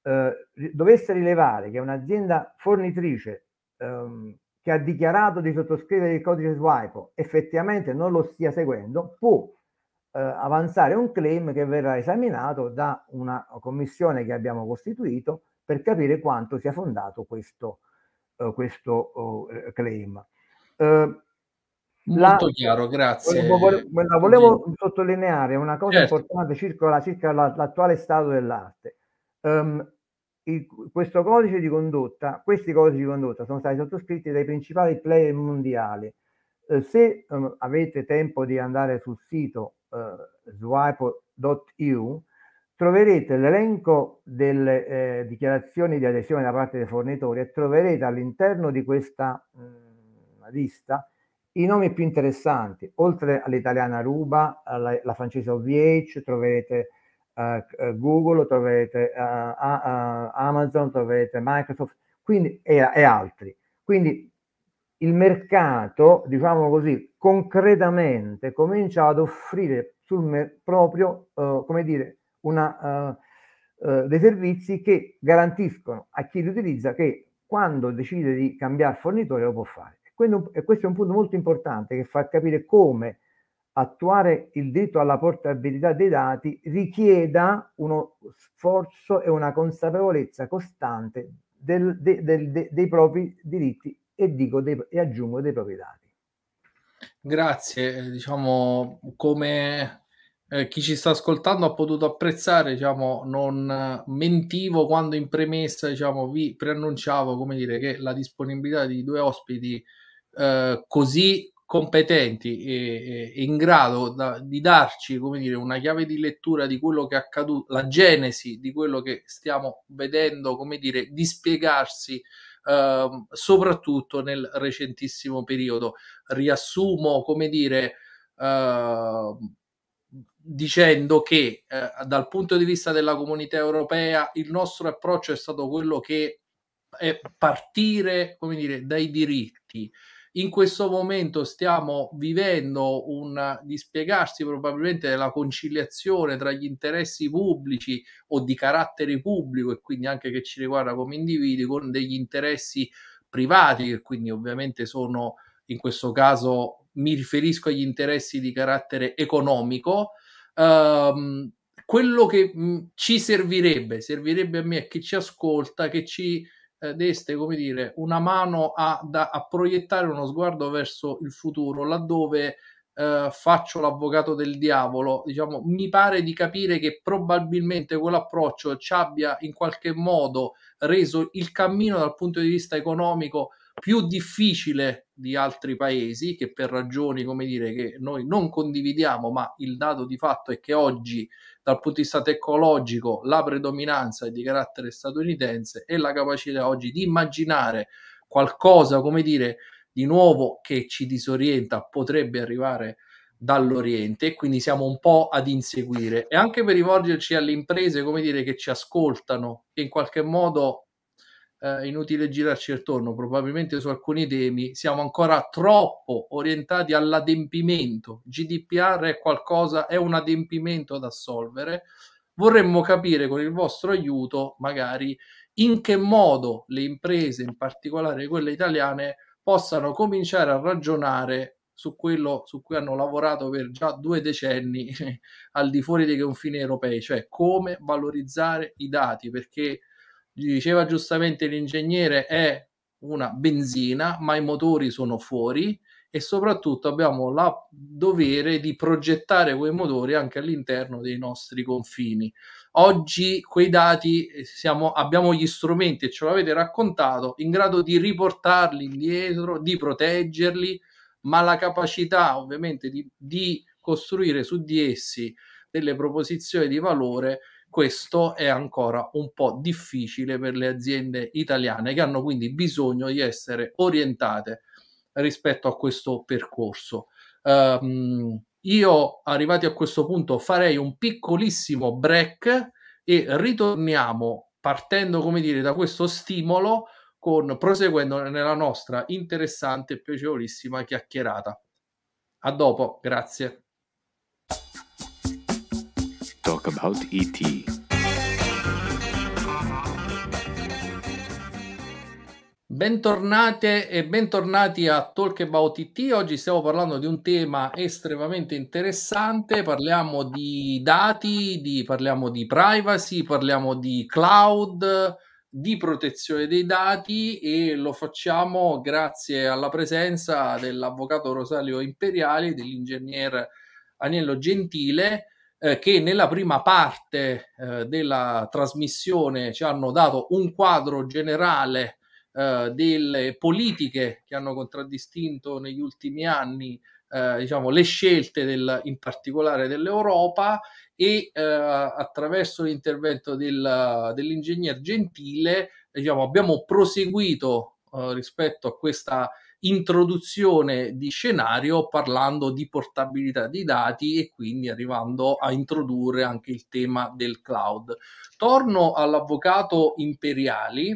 eh, dovesse rilevare che un'azienda fornitrice ehm, che ha dichiarato di sottoscrivere il codice swipe effettivamente non lo stia seguendo, può eh, avanzare un claim che verrà esaminato da una commissione che abbiamo costituito per capire quanto sia fondato questo, eh, questo eh, claim. Eh, Molto la, chiaro, grazie. Volevo, eh, volevo sottolineare una cosa certo. importante circa, circa l'attuale stato dell'arte. Um, ehm, il, questo codice di condotta, questi codici di condotta sono stati sottoscritti dai principali player mondiali, eh, se eh, avete tempo di andare sul sito eh, swipe.eu, troverete l'elenco delle eh, dichiarazioni di adesione da parte dei fornitori e troverete all'interno di questa mh, mm, lista i nomi più interessanti, oltre all'italiana Ruba, alla, alla francese OVH, troverete uh, Google, troverete uh, uh, Amazon, troverete Microsoft quindi, e, e altri. Quindi il mercato, diciamo così, concretamente comincia ad offrire sul mer- proprio, eh, come dire, una, eh, eh, dei servizi che garantiscono a chi li utilizza che quando decide di cambiare fornitore lo può fare. Quindi, e questo è un punto molto importante che fa capire come attuare il diritto alla portabilità dei dati richieda uno sforzo e una consapevolezza costante del, de, del, de, dei propri diritti e, dico dei, e aggiungo dei propri dati. Grazie, eh, diciamo come eh, chi ci sta ascoltando ha potuto apprezzare, diciamo, non mentivo quando in premessa diciamo, vi preannunciavo come dire, che la disponibilità di due ospiti eh, così competenti e, e in grado da, di darci come dire, una chiave di lettura di quello che è accaduto, la genesi di quello che stiamo vedendo, come dire, di dispiegarsi Ehm, soprattutto nel recentissimo periodo. Riassumo, come dire, eh, dicendo che eh, dal punto di vista della comunità europea il nostro approccio è stato quello che è partire, come dire, dai diritti, in questo momento stiamo vivendo un dispiegarsi probabilmente della conciliazione tra gli interessi pubblici o di carattere pubblico e quindi anche che ci riguarda come individui con degli interessi privati che quindi ovviamente sono in questo caso mi riferisco agli interessi di carattere economico ehm, quello che mh, ci servirebbe servirebbe a me e a chi ci ascolta che ci eh, deste, come dire, una mano a, da, a, proiettare uno sguardo verso il futuro, laddove eh, faccio l'avvocato del diavolo, diciamo, mi pare di capire che probabilmente quell'approccio ci abbia in qualche modo reso il cammino dal punto di vista economico più difficile di altri paesi che per ragioni come dire che noi non condividiamo ma il dato di fatto è che oggi dal punto di vista tecnologico la predominanza è di carattere statunitense e la capacità oggi di immaginare qualcosa come dire di nuovo che ci disorienta potrebbe arrivare dall'Oriente e quindi siamo un po' ad inseguire e anche per rivolgerci alle imprese, come dire, che ci ascoltano, che in qualche modo eh, inutile girarci attorno, probabilmente su alcuni temi siamo ancora troppo orientati all'adempimento. GDPR è qualcosa, è un adempimento da assolvere. Vorremmo capire con il vostro aiuto, magari, in che modo le imprese, in particolare quelle italiane, possano cominciare a ragionare su quello su cui hanno lavorato per già due decenni (laughs) al di fuori dei confini europei, cioè come valorizzare i dati, perché gli diceva giustamente l'ingegnere è una benzina, ma i motori sono fuori e soprattutto abbiamo la dovere di progettare quei motori anche all'interno dei nostri confini. Oggi quei dati eh, siamo, abbiamo gli strumenti, e ce l'avete raccontato, in grado di riportarli indietro, di proteggerli, ma la capacità ovviamente di, di costruire su di essi delle proposizioni di valore questo è ancora un po' difficile per le aziende italiane che hanno quindi bisogno di essere orientate rispetto a questo percorso. Um, io arrivati a questo punto farei un piccolissimo break e ritorniamo partendo come dire da questo stimolo con proseguendo nella nostra interessante e piacevolissima chiacchierata. A dopo, grazie talk about E.T. Bentornate e bentornati a Talk About IT. Oggi stiamo parlando di un tema estremamente interessante. Parliamo di dati, di, parliamo di privacy, parliamo di cloud, di protezione dei dati e lo facciamo grazie alla presenza dell'avvocato Rosario Imperiali e dell'ingegner Agnello Gentile eh, che nella prima parte eh, della trasmissione ci hanno dato un quadro generale eh, delle politiche che hanno contraddistinto negli ultimi anni eh, diciamo, le scelte del, in particolare dell'Europa e eh, attraverso l'intervento del, dell'ingegner Gentile diciamo, abbiamo proseguito eh, rispetto a questa introduzione di scenario parlando di portabilità dei dati e quindi arrivando a introdurre anche il tema del cloud. Torno all'avvocato Imperiali,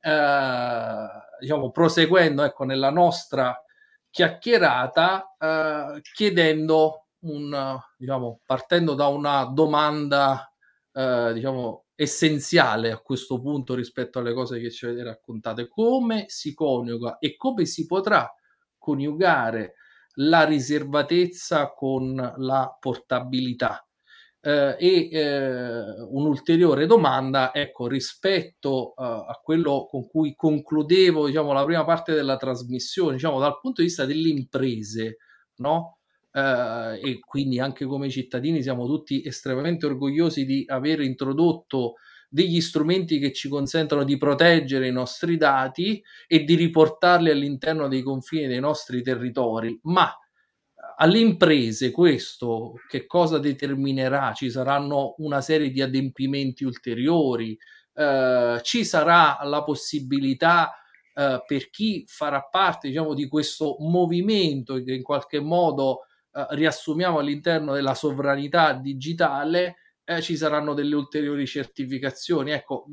eh, diciamo proseguendo ecco, nella nostra chiacchierata, eh, chiedendo un, diciamo, partendo da una domanda eh, diciamo, essenziale a questo punto rispetto alle cose che ci avete raccontate, come si coniuga e come si potrà coniugare la riservatezza con la portabilità. Eh, e eh, un'ulteriore domanda, ecco, rispetto eh, a quello con cui concludevo diciamo, la prima parte della trasmissione, diciamo, dal punto di vista delle imprese, no? eh, e quindi anche come cittadini siamo tutti estremamente orgogliosi di aver introdotto degli strumenti che ci consentono di proteggere i nostri dati e di riportarli all'interno dei confini dei nostri territori, ma eh, alle imprese questo che cosa determinerà? Ci saranno una serie di adempimenti ulteriori, eh, ci sarà la possibilità eh, per chi farà parte diciamo, di questo movimento che in qualche modo eh, riassumiamo all'interno della sovranità digitale, eh, ci saranno delle ulteriori certificazioni. Ecco,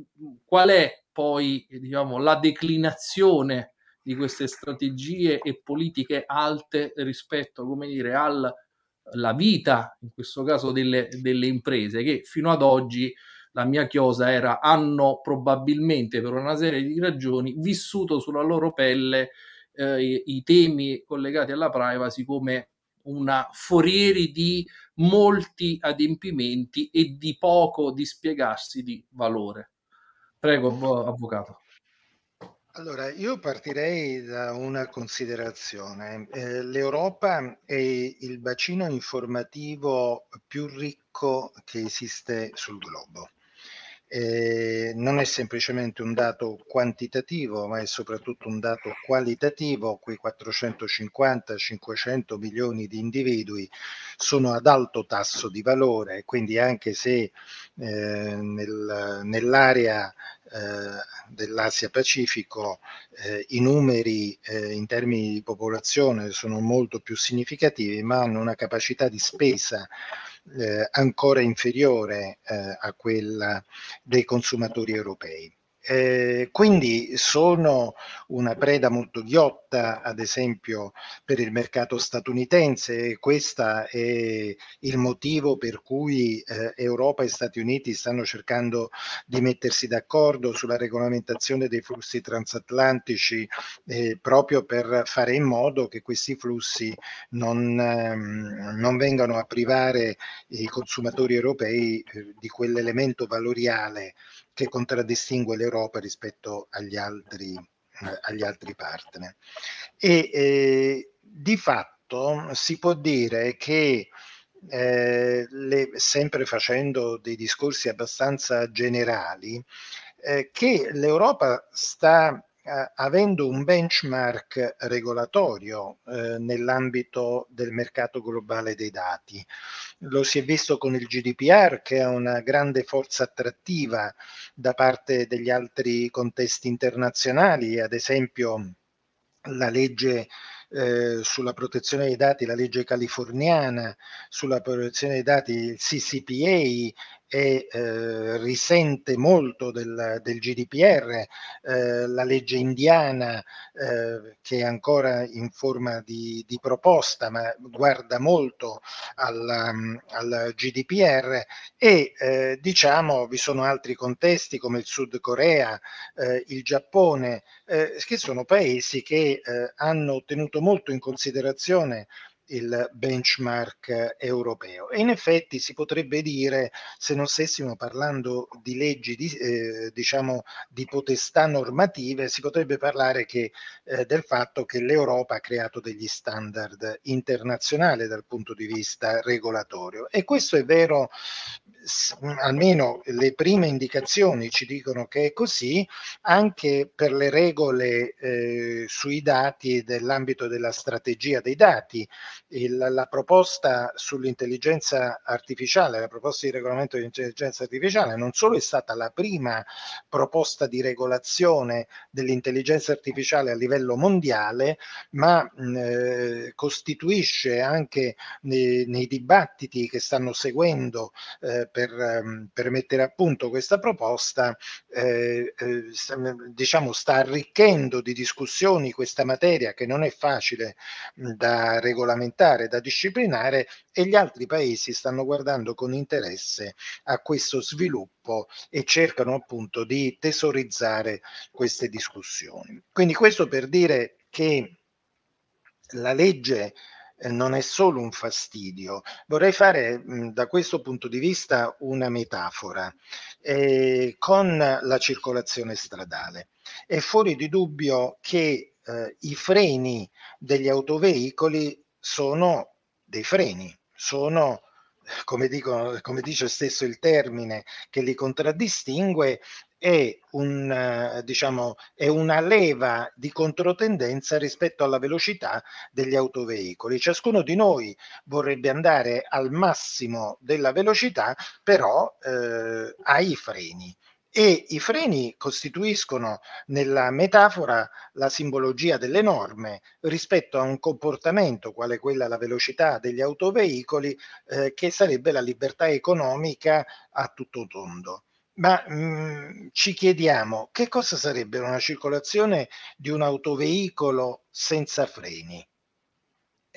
qual è poi diciamo, la declinazione di queste strategie e politiche alte rispetto, alla vita, in questo caso delle, delle, imprese, che fino ad oggi la mia chiosa era hanno probabilmente per una serie di ragioni vissuto sulla loro pelle eh, i, i, temi collegati alla privacy come una forieri di molti adempimenti e di poco dispiegarsi di valore. Prego, avvocato. Allora, io partirei da una considerazione. Eh, L'Europa è il bacino informativo più ricco che esiste sul globo eh, non è semplicemente un dato quantitativo, ma è soprattutto un dato qualitativo. Quei 450-500 milioni di individui sono ad alto tasso di valore, quindi anche se eh, nel, nell'area ehm, dell'Asia Pacifico ehm, i numeri ehm, in termini di popolazione sono molto più significativi, ma hanno una capacità di spesa eh, ancora inferiore eh, a quella dei consumatori europei. Eh, quindi sono una preda molto ghiotta, ad esempio, per il mercato statunitense questo è il motivo per cui eh, Europa e Stati Uniti stanno cercando di mettersi d'accordo sulla regolamentazione dei flussi transatlantici eh, proprio per fare in modo che questi flussi non, ehm, non vengano a privare i consumatori europei eh, di quell'elemento valoriale che contraddistingue l'Europa rispetto agli altri, eh, agli altri partner. E eh, di fatto si può dire che eh, le, sempre facendo dei discorsi abbastanza generali, eh, che l'Europa sta eh, avendo un benchmark regolatorio eh, nell'ambito del mercato globale dei dati. Lo si è visto con il GDPR che ha una grande forza attrattiva da parte degli altri contesti internazionali, ad esempio la legge eh, sulla protezione dei dati, la legge californiana sulla protezione dei dati, il CCPA e eh, risente molto del, del GDPR, eh, la legge indiana eh, che è ancora in forma di, di proposta ma guarda molto al, mm, al GDPR e eh, diciamo vi sono altri contesti come il Sud Corea, eh, il Giappone, eh, che sono paesi che hanno tenuto molto in considerazione il benchmark europeo. E in effetti si potrebbe dire, se non stessimo parlando di leggi di, eh, diciamo, di potestà normative, si potrebbe parlare che, eh, del fatto che l'Europa ha creato degli standard internazionali dal punto di vista regolatorio. E questo è vero almeno le prime indicazioni ci dicono che è così, anche per le regole eh, sui dati dell'ambito della strategia dei dati. Il, la proposta sull'intelligenza artificiale, la proposta di regolamento dell'intelligenza artificiale non solo è stata la prima proposta di regolazione dell'intelligenza artificiale a livello mondiale, ma eh, costituisce anche nei, nei dibattiti che stanno seguendo eh, per, ehm, per mettere a punto questa proposta, eh, eh, mm, diciamo, sta arricchendo di discussioni questa materia che non è facile mm, da regolamentare, da disciplinare e gli altri paesi stanno guardando con interesse a questo sviluppo e cercano appunto di tesorizzare queste discussioni. Quindi questo per dire che la legge eh, non è solo un fastidio. Vorrei fare da questo punto di vista una metafora eh, con la circolazione stradale. È fuori di dubbio che eh, i freni degli autoveicoli sono dei freni, sono come, dico, come, dice stesso il termine che li contraddistingue, è, un, eh, diciamo, è una leva di controtendenza rispetto alla velocità degli autoveicoli. Ciascuno di noi vorrebbe andare al massimo della velocità, però eh, ha i freni e i freni costituiscono nella metafora la simbologia delle norme rispetto a un comportamento quale quella la velocità degli autoveicoli eh, che sarebbe la libertà economica a tutto tondo. Ma mh, mhmm, ci chiediamo che cosa sarebbe una circolazione di un autoveicolo senza freni?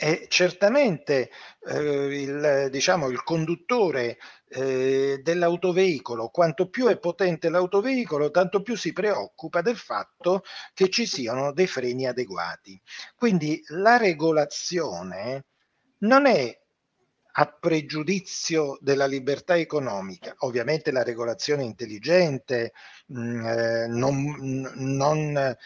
E certamente eh, il, diciamo, il conduttore eh, dell'autoveicolo, quanto più è potente l'autoveicolo, tanto più si preoccupa del fatto che ci siano dei freni adeguati. Quindi la regolazione non è a pregiudizio della libertà economica. Ovviamente la regolazione intelligente, mh, mm, eh, non, non eh,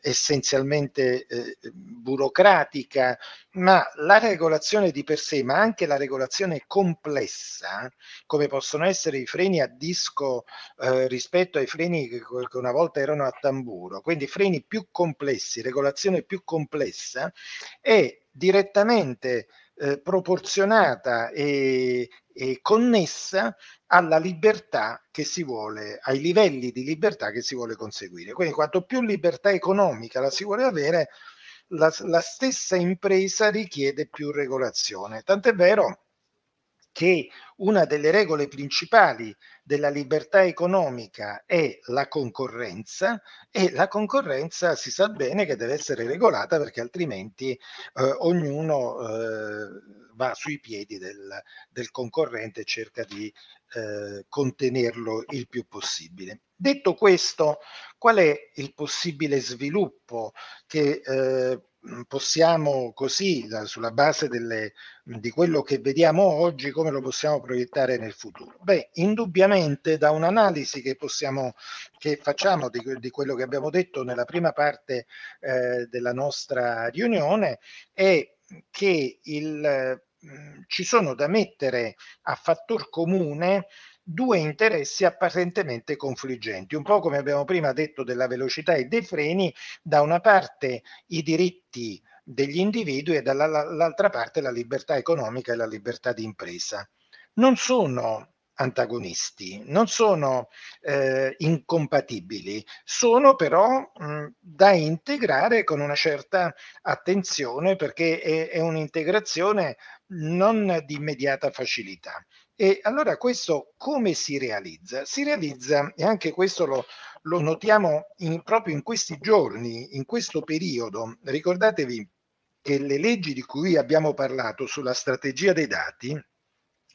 essenzialmente eh, burocratica, ma la regolazione di per sé, ma anche la regolazione complessa, come possono essere i freni a disco eh, rispetto ai freni che una volta erano a tamburo, quindi freni più complessi, regolazione più complessa, è direttamente eh, proporzionata e, e connessa alla libertà che si vuole, ai livelli di libertà che si vuole conseguire. Quindi quanto più libertà economica la si vuole avere, la, la stessa impresa richiede più regolazione. Tant'è vero che una delle regole principali della libertà economica è la concorrenza e la concorrenza si sa bene che deve essere regolata perché altrimenti eh, ognuno eh, va sui piedi del, del concorrente e cerca di eh, contenerlo il più possibile. Detto questo, qual è il possibile sviluppo che eh, Mhmm, possiamo così, sulla base delle, mhmm, di quello che vediamo oggi, come lo possiamo proiettare nel futuro? Beh, indubbiamente da un'analisi che, possiamo, che facciamo di, di, quello che abbiamo detto nella prima parte eh, della nostra riunione è che il, mh, mhmm, ci sono da mettere a fattor comune due interessi apparentemente confliggenti, un po' come abbiamo prima detto della velocità e dei freni, da una parte i diritti degli individui e dall'altra parte la libertà economica e la libertà di impresa. Non sono antagonisti, non sono eh, incompatibili, sono però mh, da integrare con una certa attenzione perché è, è un'integrazione non di immediata facilità. E allora questo come si realizza? Si realizza, e anche questo lo, lo notiamo in, proprio in questi giorni, in questo periodo, ricordatevi che le leggi di cui abbiamo parlato sulla strategia dei dati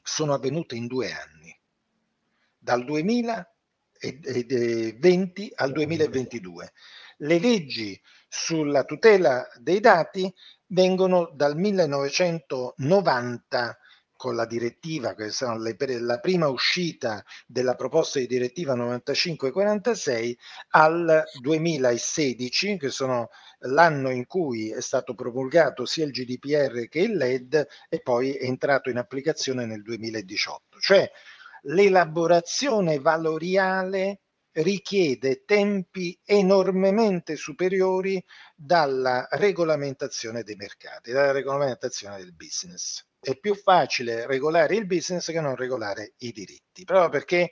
sono avvenute in due anni, dal 2020 al 2022. Le leggi sulla tutela dei dati vengono dal 1990 con la direttiva, che sono le, la prima uscita della proposta di direttiva 9546 al 2016, che sono l'anno in cui è stato promulgato sia il GDPR che il LED e poi è entrato in applicazione nel 2018. Cioè l'elaborazione valoriale richiede tempi enormemente superiori dalla regolamentazione dei mercati, dalla regolamentazione del business è più facile regolare il business che non regolare i diritti, proprio perché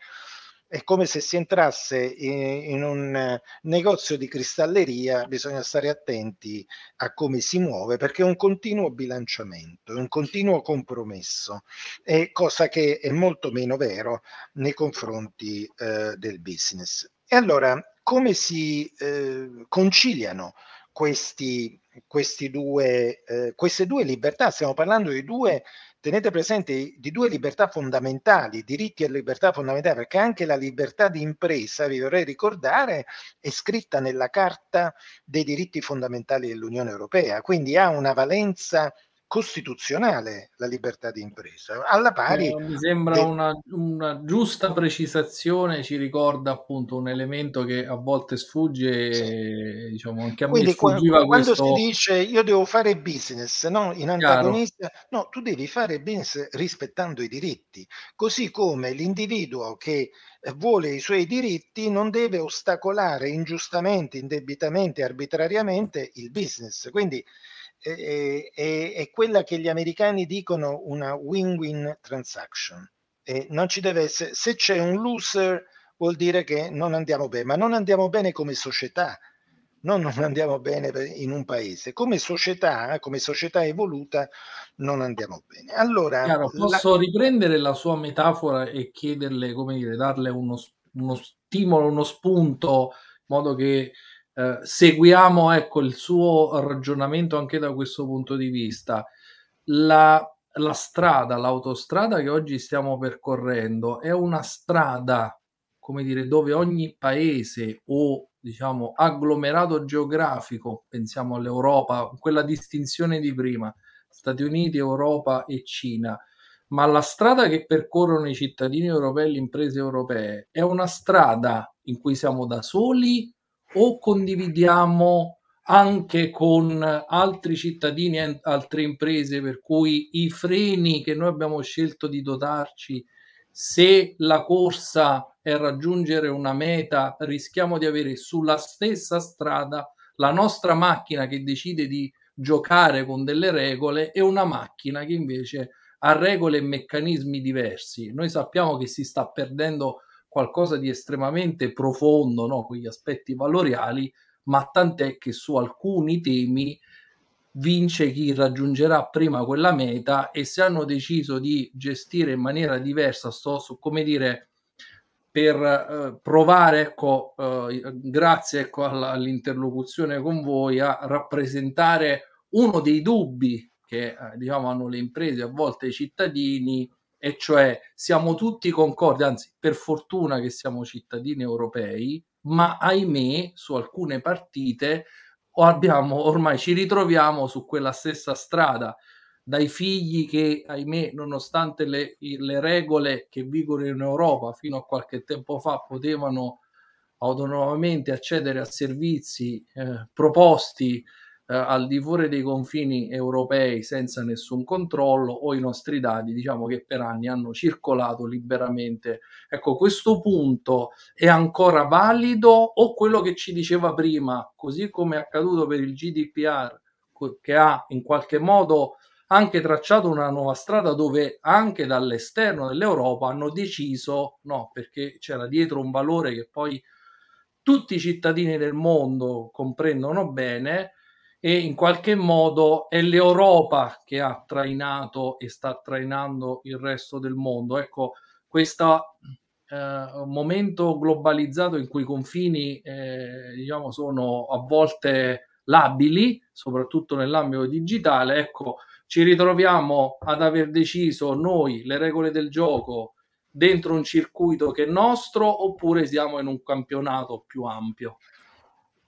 è come se si entrasse in, un negozio di cristalleria, bisogna stare attenti a come si muove perché è un continuo bilanciamento, è un continuo compromesso, è cosa che è molto meno vero nei confronti eh, del business. E allora come si eh, conciliano questi, questi due, eh, queste due libertà, stiamo parlando di due, tenete presente, di due libertà fondamentali, diritti e libertà fondamentali, perché anche la libertà di impresa, vi vorrei ricordare, è scritta nella Carta dei diritti fondamentali dell'Unione Europea, quindi ha una valenza costituzionale la libertà di impresa, alla pari... Eh, mi sembra de... una, una, giusta precisazione, ci ricorda appunto un elemento che a volte sfugge, sì. diciamo, anche a Quindi, me quando, questo... quando, si dice io devo fare business, no? in antagonista, Chiaro. no, tu devi fare business rispettando i diritti, così come l'individuo che eh, vuole i suoi diritti non deve ostacolare ingiustamente, indebitamente, arbitrariamente il business. Quindi è, è, è quella che gli americani dicono una win-win transaction. E non ci deve essere, se c'è un loser vuol dire che non andiamo bene, ma non andiamo bene come società, non, non andiamo bene in un paese, come società, eh, come società evoluta non andiamo bene. Allora, Chiaro, posso la... riprendere la sua metafora e chiederle, come dire, darle uno, uno stimolo, uno spunto, in modo che eh, seguiamo ecco, il suo ragionamento anche da questo punto di vista. La, la strada, l'autostrada che oggi stiamo percorrendo è una strada, come dire, dove ogni paese o diciamo agglomerato geografico, pensiamo all'Europa, quella distinzione di prima, Stati Uniti, Europa e Cina, ma la strada che percorrono i cittadini europei e le imprese europee è una strada in cui siamo da soli o condividiamo anche con altri cittadini e altre imprese, per cui i freni che noi abbiamo scelto di dotarci, se la corsa è raggiungere una meta, rischiamo di avere sulla stessa strada la nostra macchina che decide di giocare con delle regole e una macchina che invece ha regole e meccanismi diversi. Noi sappiamo che si sta perdendo qualcosa di estremamente profondo no? con gli aspetti valoriali, ma tant'è che su alcuni temi vince chi raggiungerà prima quella meta e se hanno deciso di gestire in maniera diversa, sto su come dire, per eh, provare, ecco, eh, grazie ecco, alla, all'interlocuzione con voi, a rappresentare uno dei dubbi che eh, diciamo, hanno le imprese, a volte i cittadini, e cioè siamo tutti concordi, anzi per fortuna che siamo cittadini europei, ma ahimè su alcune partite abbiamo, ormai ci ritroviamo su quella stessa strada, dai figli che ahimè nonostante le, le regole che vigono in Europa fino a qualche tempo fa potevano autonomamente accedere a servizi eh, proposti eh, al di fuori dei confini europei senza nessun controllo o i nostri dati, diciamo che per anni hanno circolato liberamente. Ecco, questo punto è ancora valido o quello che ci diceva prima, così come è accaduto per il GDPR, che ha in qualche modo anche tracciato una nuova strada dove anche dall'esterno dell'Europa hanno deciso no, perché c'era dietro un valore che poi tutti i cittadini del mondo comprendono bene, e in qualche modo è l'Europa che ha trainato e sta trainando il resto del mondo. Ecco, questo eh, momento globalizzato in cui i confini eh, diciamo, sono a volte labili, soprattutto nell'ambito digitale, ecco, ci ritroviamo ad aver deciso noi le regole del gioco dentro un circuito che è nostro oppure siamo in un campionato più ampio.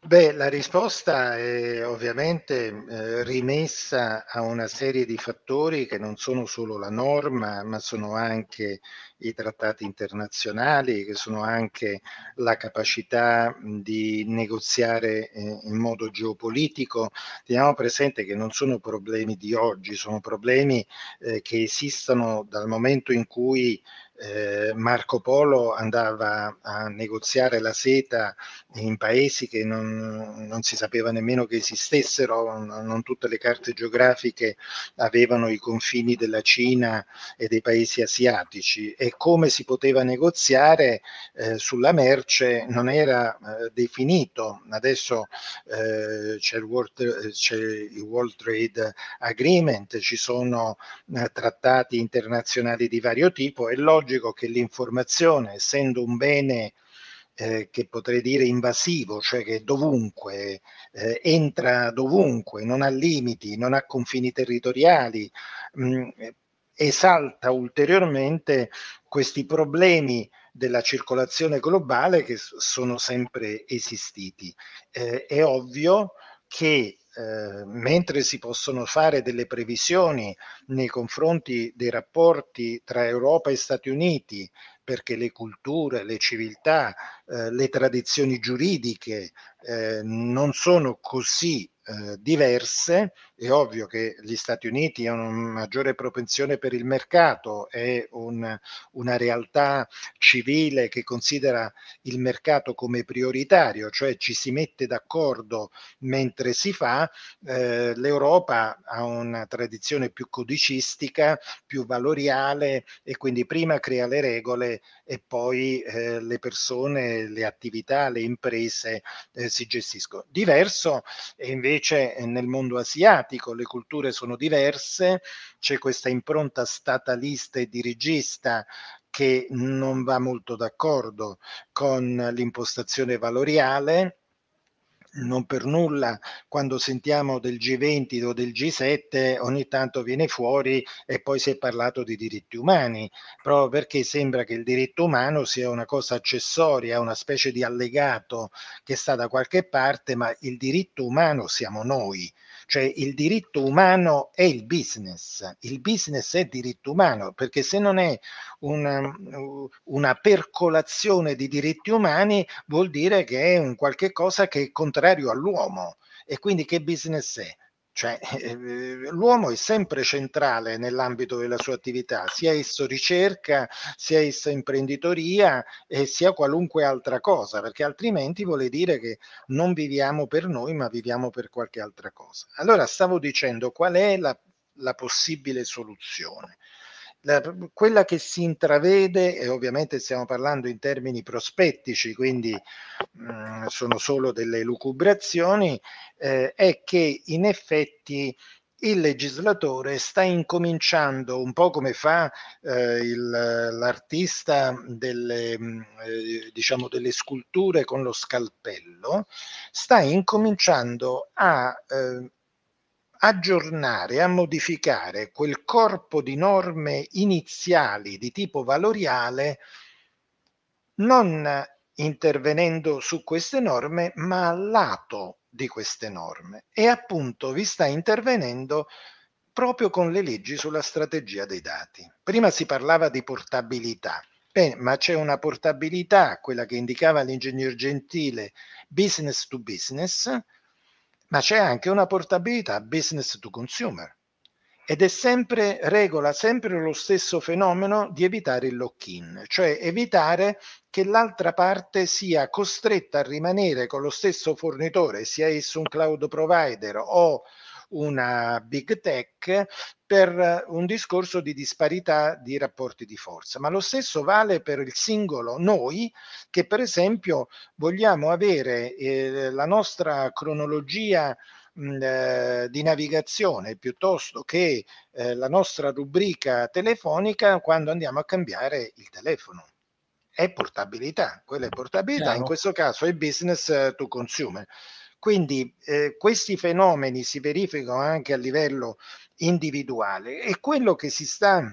Beh, la risposta è ovviamente eh, rimessa a una serie di fattori che non sono solo la norma, ma sono anche i trattati internazionali, che sono anche la capacità di negoziare eh, in modo geopolitico. Teniamo presente che non sono problemi di oggi, sono problemi eh, che esistono dal momento in cui eh, Marco Polo andava a negoziare la seta in paesi che non, non si sapeva nemmeno che esistessero, non, non tutte le carte geografiche avevano i confini della Cina e dei paesi asiatici e come si poteva negoziare eh, sulla merce non era eh, definito. Adesso eh, c'è il, World, c'è, il World, Trade Agreement, ci sono eh, trattati internazionali di vario tipo, e logico logico che l'informazione, essendo un bene eh, che potrei dire invasivo, cioè che dovunque, eh, entra dovunque, non ha limiti, non ha confini territoriali, mh, mm, esalta ulteriormente questi problemi della circolazione globale che sono sempre esistiti. Eh, è ovvio che eh, mentre si possono fare delle previsioni nei confronti dei rapporti tra Europa e Stati Uniti, perché le culture, le civiltà, eh, le tradizioni giuridiche, eh, non sono così eh, diverse, è ovvio che gli Stati Uniti hanno una maggiore propensione per il mercato, è un, una realtà civile che considera il mercato come prioritario, cioè ci si mette d'accordo mentre si fa, eh, l'Europa ha una tradizione più codicistica, più valoriale e quindi prima crea le regole e poi eh, le persone, le attività, le imprese eh, si gestiscono. Diverso è invece nel mondo asiatico, le culture sono diverse, c'è questa impronta statalista e dirigista che non va molto d'accordo con l'impostazione valoriale non per nulla quando sentiamo del G20 o del G7 ogni tanto viene fuori e poi si è parlato di diritti umani, proprio perché sembra che il diritto umano sia una cosa accessoria, una specie di allegato che sta da qualche parte, ma il diritto umano siamo noi. Cioè il diritto umano è il business, il business è diritto umano, perché se non è una, um, una percolazione di diritti umani vuol dire che è un qualche cosa che è contrario all'uomo e quindi che business è? Cioè, eh, eh, l'uomo è sempre centrale nell'ambito della sua attività, sia esso ricerca, sia esso imprenditoria e sia qualunque altra cosa, perché altrimenti vuole dire che non viviamo per noi, ma viviamo per qualche altra cosa. Allora, stavo dicendo qual è la, la possibile soluzione quella che si intravede, e ovviamente stiamo parlando in termini prospettici, quindi mh, mm, sono solo delle lucubrazioni, eh, è che in effetti il legislatore sta incominciando, un po' come fa eh, il, l'artista delle, mm, eh, diciamo delle, sculture con lo scalpello, sta incominciando a eh, aggiornare, a modificare quel corpo di norme iniziali di tipo valoriale non intervenendo su queste norme ma al lato di queste norme e appunto vi sta intervenendo proprio con le leggi sulla strategia dei dati. Prima si parlava di portabilità. Bene, ma c'è una portabilità, quella che indicava l'ingegner Gentile, business to business, ma c'è anche una portabilità business to consumer ed è sempre, regola sempre lo stesso fenomeno di evitare il lock-in, cioè evitare che l'altra parte sia costretta a rimanere con lo stesso fornitore, sia esso un cloud provider o una big tech, per eh, un discorso di disparità di rapporti di forza, ma lo stesso vale per il singolo noi che per esempio vogliamo avere eh, la nostra cronologia mh, mm, eh, di navigazione piuttosto che eh, la nostra rubrica telefonica quando andiamo a cambiare il telefono è portabilità, quella è portabilità, Chiaro. in questo caso è business eh, to consumer. Quindi eh, questi fenomeni si verificano anche a livello individuale e quello che si sta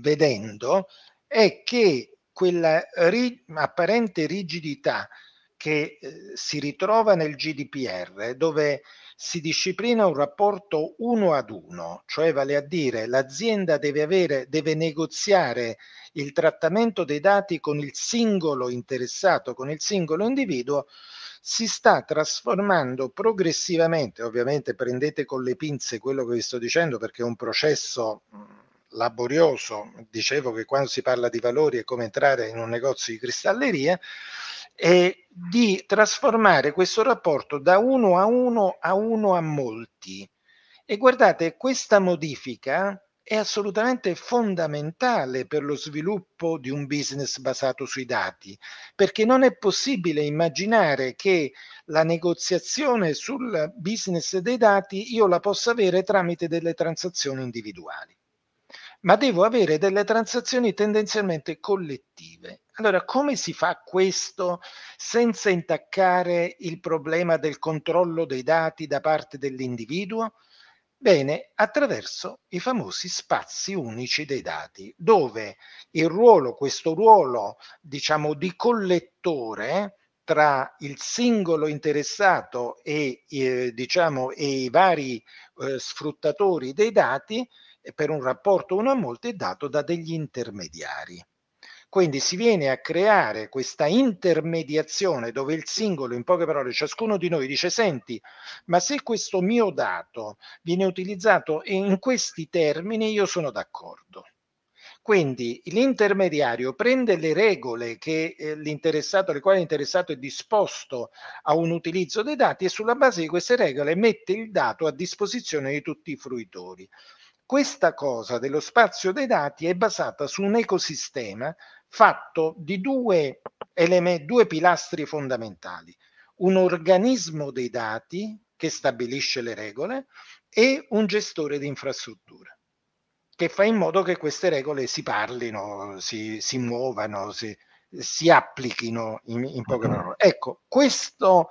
vedendo è che quella ri- apparente rigidità che eh, si ritrova nel GDPR dove si disciplina un rapporto uno ad uno, cioè vale a dire l'azienda deve, avere, deve negoziare il trattamento dei dati con il singolo interessato, con il singolo individuo, si sta trasformando progressivamente, ovviamente prendete con le pinze quello che vi sto dicendo perché è un processo mm, laborioso, dicevo che quando si parla di valori è come entrare in un negozio di cristalleria, e di trasformare questo rapporto da uno a uno a uno a molti. E guardate, questa modifica è assolutamente fondamentale per lo sviluppo di un business basato sui dati, perché non è possibile immaginare che la negoziazione sul business dei dati io la possa avere tramite delle transazioni individuali, ma devo avere delle transazioni tendenzialmente collettive. Allora, come si fa questo senza intaccare il problema del controllo dei dati da parte dell'individuo? Bene, attraverso i famosi spazi unici dei dati, dove il ruolo, questo ruolo, diciamo, di collettore tra il singolo interessato e, eh, diciamo, e i vari eh, sfruttatori dei dati eh, per un rapporto uno a molti è dato da degli intermediari. Quindi si viene a creare questa intermediazione dove il singolo, in poche parole, ciascuno di noi dice, senti, ma se questo mio dato viene utilizzato in questi termini, io sono d'accordo. Quindi l'intermediario prende le regole che eh, l'interessato, le quali l'interessato è disposto a un utilizzo dei dati e sulla base di queste regole mette il dato a disposizione di tutti i fruitori. Questa cosa dello spazio dei dati è basata su un ecosistema fatto di due, eleme- due pilastri fondamentali, un organismo dei dati che stabilisce le regole e un gestore di infrastrutture che fa in modo che queste regole si parlino, si, si muovano, si, si applichino in, in poche mm-hmm. parole. Ecco, questo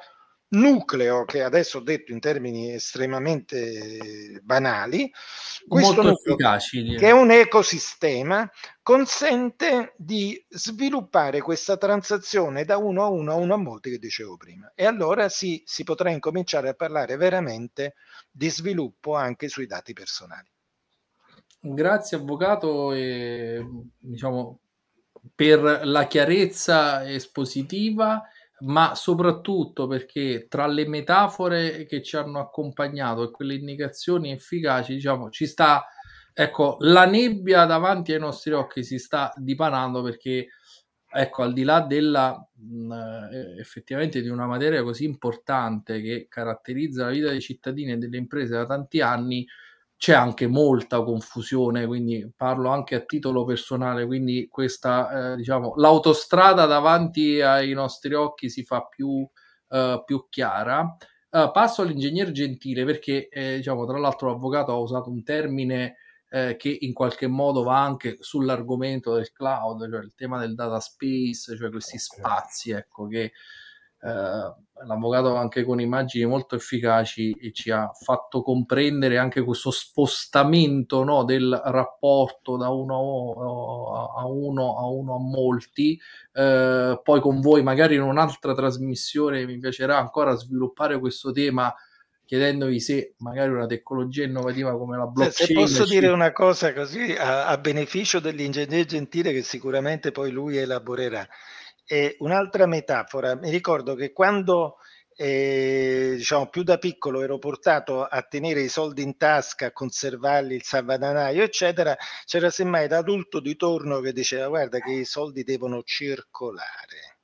nucleo che adesso ho detto in termini estremamente banali, questo nucleo, efficaci, che è un ecosistema, consente di sviluppare questa transazione da uno a uno a uno a molti che dicevo prima. E allora sì, si potrà incominciare a parlare veramente di sviluppo anche sui dati personali. Grazie avvocato e diciamo per la chiarezza espositiva ma soprattutto perché tra le metafore che ci hanno accompagnato e quelle indicazioni efficaci, diciamo, ci sta, ecco, la nebbia davanti ai nostri occhi si sta dipanando perché, ecco, al di là della, mh, mm, eh, effettivamente di una materia così importante che caratterizza la vita dei cittadini e delle imprese da tanti anni, c'è anche molta confusione, quindi parlo anche a titolo personale, quindi questa, eh, diciamo, l'autostrada davanti ai nostri occhi si fa più, eh, più chiara. Eh, passo all'ingegner Gentile perché, eh, diciamo, tra l'altro l'avvocato ha usato un termine eh, che in qualche modo va anche sull'argomento del cloud, cioè il tema del data space, cioè questi spazi, ecco, che eh, l'avvocato anche con immagini molto efficaci e ci ha fatto comprendere anche questo spostamento no, del rapporto da uno a uno a, uno a molti. Eh, poi con voi magari in un'altra trasmissione mi piacerà ancora sviluppare questo tema chiedendovi se magari una tecnologia innovativa come la blockchain. Se posso dire una cosa così a, a beneficio dell'ingegnere Gentile che sicuramente poi lui elaborerà. Eh, un'altra metafora, mi ricordo che quando eh, diciamo, più da piccolo ero portato a tenere i soldi in tasca, a conservarli, il salvadanaio, eccetera, c'era semmai da adulto di torno che diceva guarda che i soldi devono circolare,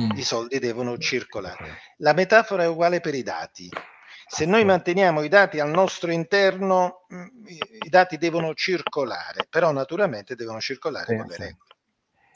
mm. i soldi devono circolare. La metafora è uguale per i dati. Se noi manteniamo i dati al nostro interno, mm, i dati devono circolare, però naturalmente devono circolare sì, con le regole.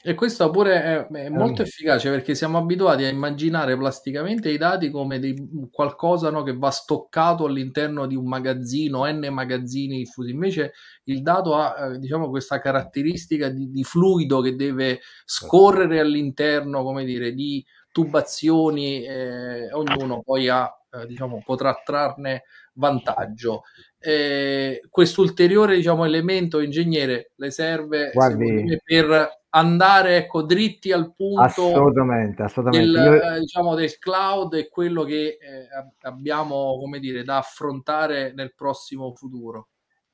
E questo pure è, è ehm. molto eh. efficace perché siamo abituati a immaginare plasticamente i dati come dei, qualcosa no, che va stoccato all'interno di un magazzino, n magazzini diffusi. Invece il dato ha eh, diciamo, questa caratteristica di, di fluido che deve scorrere all'interno, come dire, di tubazioni, eh, ognuno poi ha, eh, diciamo, potrà trarne vantaggio. Eh, Questo ulteriore diciamo, elemento, ingegnere, le serve Guardi, me, per andare ecco, dritti al punto assolutamente, assolutamente. Del, Io... Eh, diciamo, del cloud e quello che eh, abbiamo come dire, da affrontare nel prossimo futuro.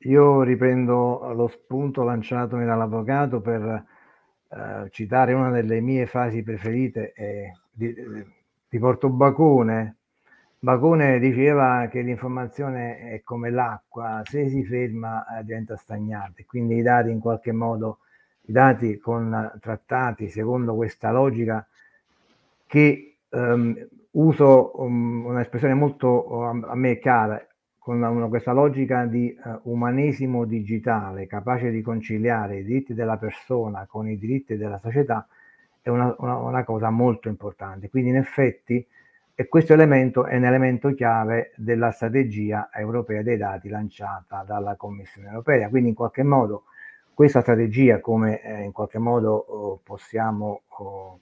Io riprendo lo spunto lanciatomi dall'avvocato per eh, citare una delle mie fasi preferite eh, di, di Porto Bacone. Bacone diceva che l'informazione è come l'acqua, se si ferma eh, diventa stagnante, quindi i dati in qualche modo i dati con trattati secondo questa logica che ehm, uso um, un'espressione molto a, um, a me cara, con una, questa logica di uh, umanesimo digitale capace di conciliare i diritti della persona con i diritti della società è una, una, una cosa molto importante. Quindi in effetti e questo elemento è un elemento chiave della strategia europea dei dati lanciata dalla Commissione europea. Quindi in qualche modo questa strategia, come eh, in qualche modo oh, possiamo oh,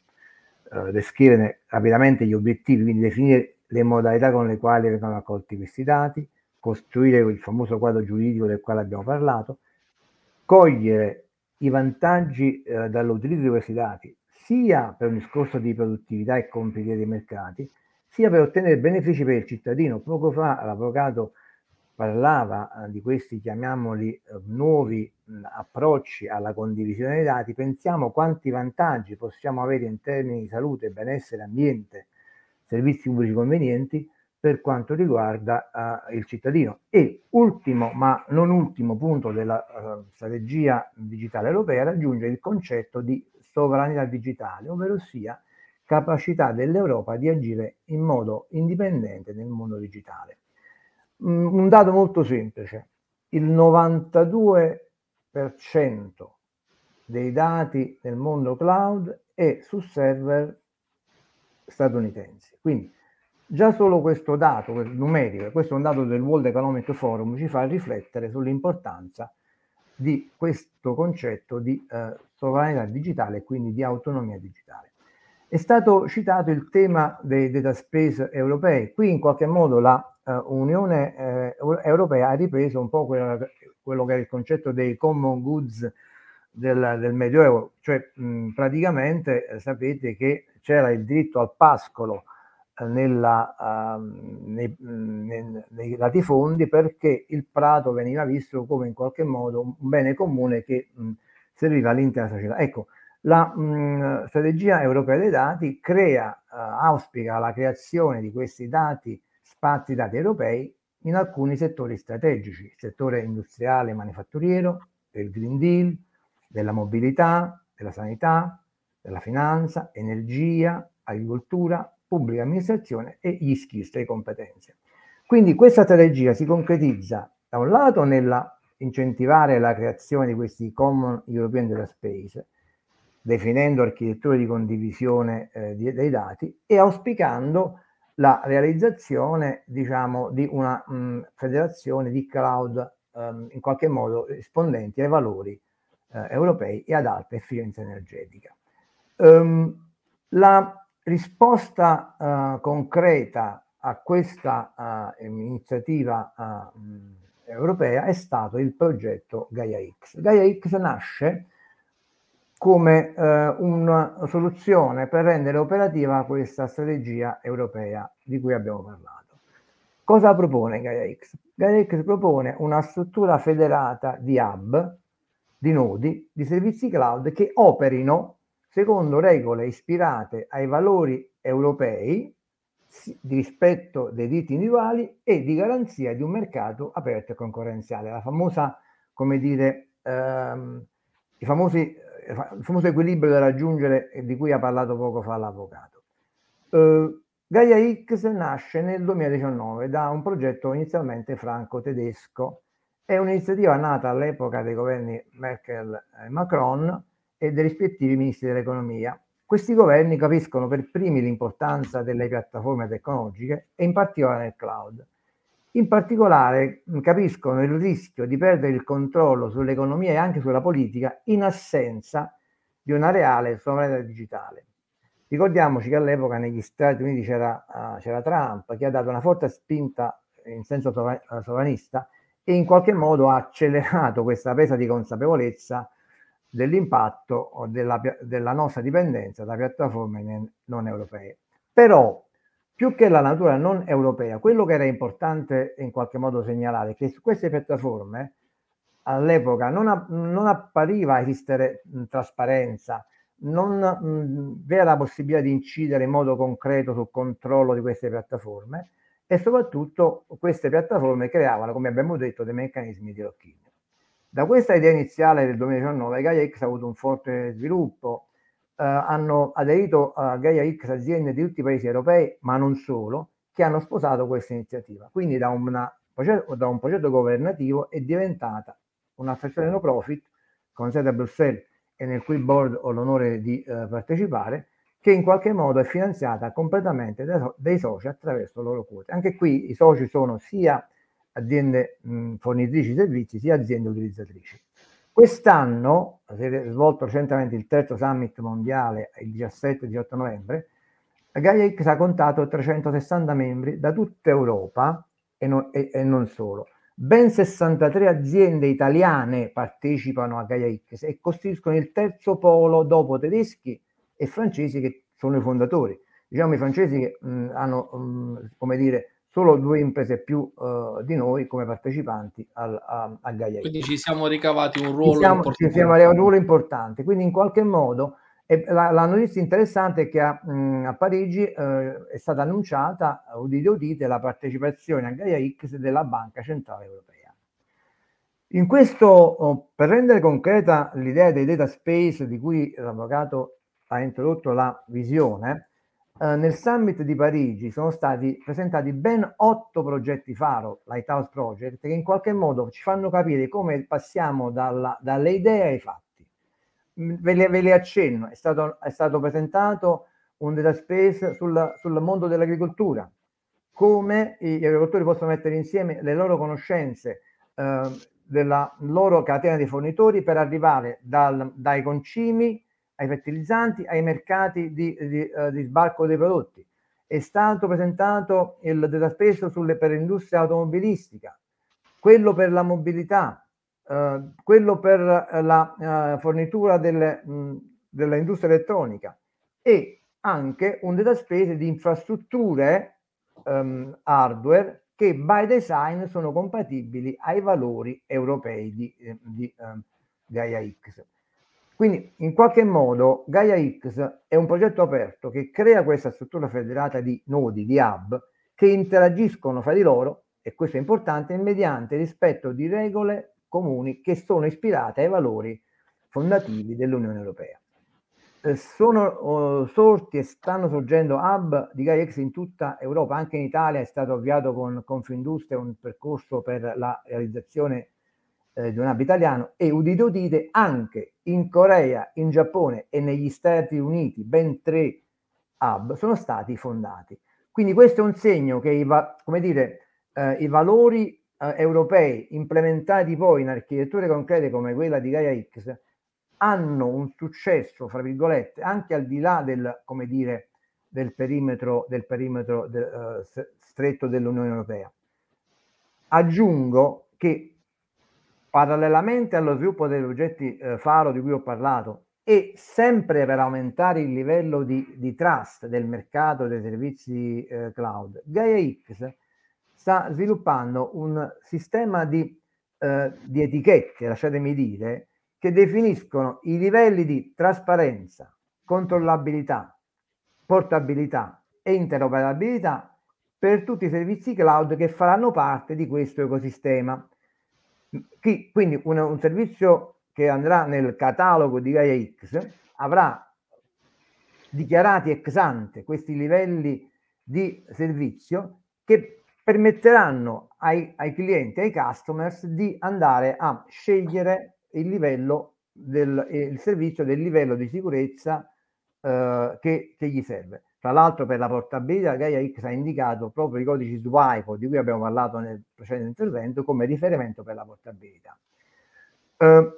eh, descrivere rapidamente gli obiettivi, quindi definire le modalità con le quali vengono accolti questi dati, costruire il famoso quadro giuridico del quale abbiamo parlato, cogliere i vantaggi eh, dall'utilizzo di questi dati, sia per un discorso di produttività e competitività dei mercati, sia per ottenere benefici per il cittadino. Poco fa l'avvocato parlava eh, di questi, chiamiamoli, eh, nuovi mm, approcci alla condivisione dei dati, pensiamo quanti vantaggi possiamo avere in termini di salute, benessere, ambiente, servizi pubblici convenienti per quanto riguarda uh, il cittadino. E ultimo, ma non ultimo punto della uh, strategia digitale europea, raggiunge il concetto di sovranità digitale, ovvero sia capacità dell'Europa di agire in modo indipendente nel mondo digitale. Mm, un dato molto semplice, il 92% dei dati nel mondo cloud è su server statunitensi. Quindi già solo questo dato questo numerico, questo è un dato del World Economic Forum, ci fa riflettere sull'importanza di questo concetto di eh, sovranità digitale e quindi di autonomia digitale. È stato citato il tema dei data space europei, qui in qualche modo la eh, Unione eh, Europea ha ripreso un po' quella, quello che era il concetto dei common goods del, del Medioevo, cioè mh, praticamente eh, sapete che c'era il diritto al pascolo nella, uh, nei, nei, nei, latifondi perché il prato veniva visto come in qualche modo un bene comune che mh, serviva all'intera società. Ecco, la mh, strategia europea dei dati crea, uh, auspica la creazione di questi dati fatti dati europei in alcuni settori strategici, il settore industriale e manifatturiero, del Green Deal, della mobilità, della sanità, della finanza, energia, agricoltura, pubblica amministrazione e gli skills, le competenze. Quindi questa strategia si concretizza da un lato nell'incentivare la creazione di questi Common European Data Space, definendo architetture di condivisione eh, dei dati e auspicando la realizzazione diciamo, di una mh, mm, federazione di cloud ehm, in qualche modo rispondenti ai valori eh, europei e ad alta efficienza energetica. Um, la risposta eh, concreta a questa eh, iniziativa eh, mm, europea è stato il progetto Gaia X. Gaia X nasce come eh, una soluzione per rendere operativa questa strategia europea di cui abbiamo parlato. Cosa propone GaiaX? GaiaX propone una struttura federata di hub, di nodi, di servizi cloud che operino secondo regole ispirate ai valori europei di rispetto dei diritti individuali e di garanzia di un mercato aperto e concorrenziale. La famosa, come dire, ehm, i famosi il famoso equilibrio da raggiungere eh, di cui ha parlato poco fa l'avvocato. Eh, Gaia X nasce nel 2019 da un progetto inizialmente franco-tedesco, è un'iniziativa nata all'epoca dei governi Merkel e Macron e dei rispettivi ministri dell'economia. Questi governi capiscono per primi l'importanza delle piattaforme tecnologiche e in particolare nel cloud in particolare mm, capiscono il rischio di perdere il controllo sull'economia e anche sulla politica in assenza di una reale sovranità digitale. Ricordiamoci che all'epoca negli Stati Uniti c'era, uh, c'era Trump che ha dato una forte spinta in senso eh, sovranista e in qualche modo ha accelerato questa presa di consapevolezza dell'impatto della, della nostra dipendenza da piattaforme non europee. Però più che la natura non europea, quello che era importante in qualche modo segnalare è che su queste piattaforme all'epoca non, non appariva esistere mh, trasparenza, non mh, vi era la possibilità di incidere in modo concreto sul controllo di queste piattaforme e soprattutto queste piattaforme creavano, come abbiamo detto, dei meccanismi di rocchinio. Da questa idea iniziale del 2019 GaiaX ha avuto un forte sviluppo, eh, hanno aderito a Gaia X aziende di tutti i paesi europei, ma non solo, che hanno sposato questa iniziativa. Quindi da, una, da un progetto governativo è diventata un'associazione no profit con sede a Bruxelles e nel cui board ho l'onore di eh, partecipare, che in qualche modo è finanziata completamente dai, dai soci attraverso le loro quote. Anche qui i soci sono sia aziende mh, fornitrici di servizi, sia aziende utilizzatrici. Quest'anno si è svolto recentemente il terzo summit mondiale il 17-18 novembre. Gaia X ha contato 360 membri da tutta Europa e non, e, e non solo. Ben 63 aziende italiane partecipano a Gaia X e costituiscono il terzo polo dopo tedeschi e francesi che sono i fondatori. Diciamo i francesi che mh, hanno, mh, come dire, solo due imprese più uh, di noi come partecipanti al, a, a Gaia. Quindi ci siamo ricavati un ruolo ci siamo, importante. Ci siamo un ruolo importante, quindi in qualche modo e, la, la, notizia interessante è che a, mh, mm, a Parigi eh, è stata annunciata, udite udite, la partecipazione a Gaia X della Banca Centrale Europea. In questo, oh, per rendere concreta l'idea dei data space di cui l'avvocato ha introdotto la visione, eh, nel summit di Parigi sono stati presentati ben otto progetti faro, Lighthouse Project, che in qualche modo ci fanno capire come passiamo dalla, dalle idee ai fatti. Mm, ve le, ve le accenno, è stato, è stato, presentato un data space sul, sul mondo dell'agricoltura, come gli agricoltori possono mettere insieme le loro conoscenze eh, della loro catena di fornitori per arrivare dal, dai concimi ai fertilizzanti, ai mercati di, di, uh, di sbarco dei prodotti. È stato presentato il dataspecial sulle, per l'industria automobilistica, quello per la mobilità, uh, quello per eh, la uh, fornitura delle, mh, dell'industria elettronica e anche un dataspecial di infrastrutture um, hardware che by design sono compatibili ai valori europei di, di, um, di AIAX. Quindi in qualche modo Gaia X è un progetto aperto che crea questa struttura federata di nodi, di hub, che interagiscono fra di loro, e questo è importante, mediante rispetto di regole comuni che sono ispirate ai valori fondativi dell'Unione Europea. Eh, sono oh, sorti e stanno sorgendo hub di Gaia X in tutta Europa, anche in Italia è stato avviato con Confindustria un percorso per la realizzazione eh, di un hub italiano e udite udite anche in Corea, in Giappone e negli Stati Uniti ben tre hub sono stati fondati. Quindi questo è un segno che i, va- come dire, eh, i valori eh, europei implementati poi in architetture concrete come quella di Gaia X hanno un successo, fra virgolette, anche al di là del, dire, del perimetro, del perimetro de, uh, eh, stretto dell'Unione Europea. Aggiungo che Parallelamente allo sviluppo degli oggetti eh, faro di cui ho parlato e sempre per aumentare il livello di, di trust del mercato dei servizi eh, cloud, GaiaX sta sviluppando un sistema di, eh, di etichette, lasciatemi dire, che definiscono i livelli di trasparenza, controllabilità, portabilità e interoperabilità per tutti i servizi cloud che faranno parte di questo ecosistema chi, quindi un, un, servizio che andrà nel catalogo di Gaia X avrà dichiarati ex ante questi livelli di servizio che permetteranno ai, ai clienti, ai customers di andare a scegliere il livello del eh, il servizio del livello di sicurezza eh, che, che gli serve. Tra l'altro per la portabilità Gaia X ha indicato proprio i codici SWIPO di cui abbiamo parlato nel precedente intervento come riferimento per la portabilità. Eh,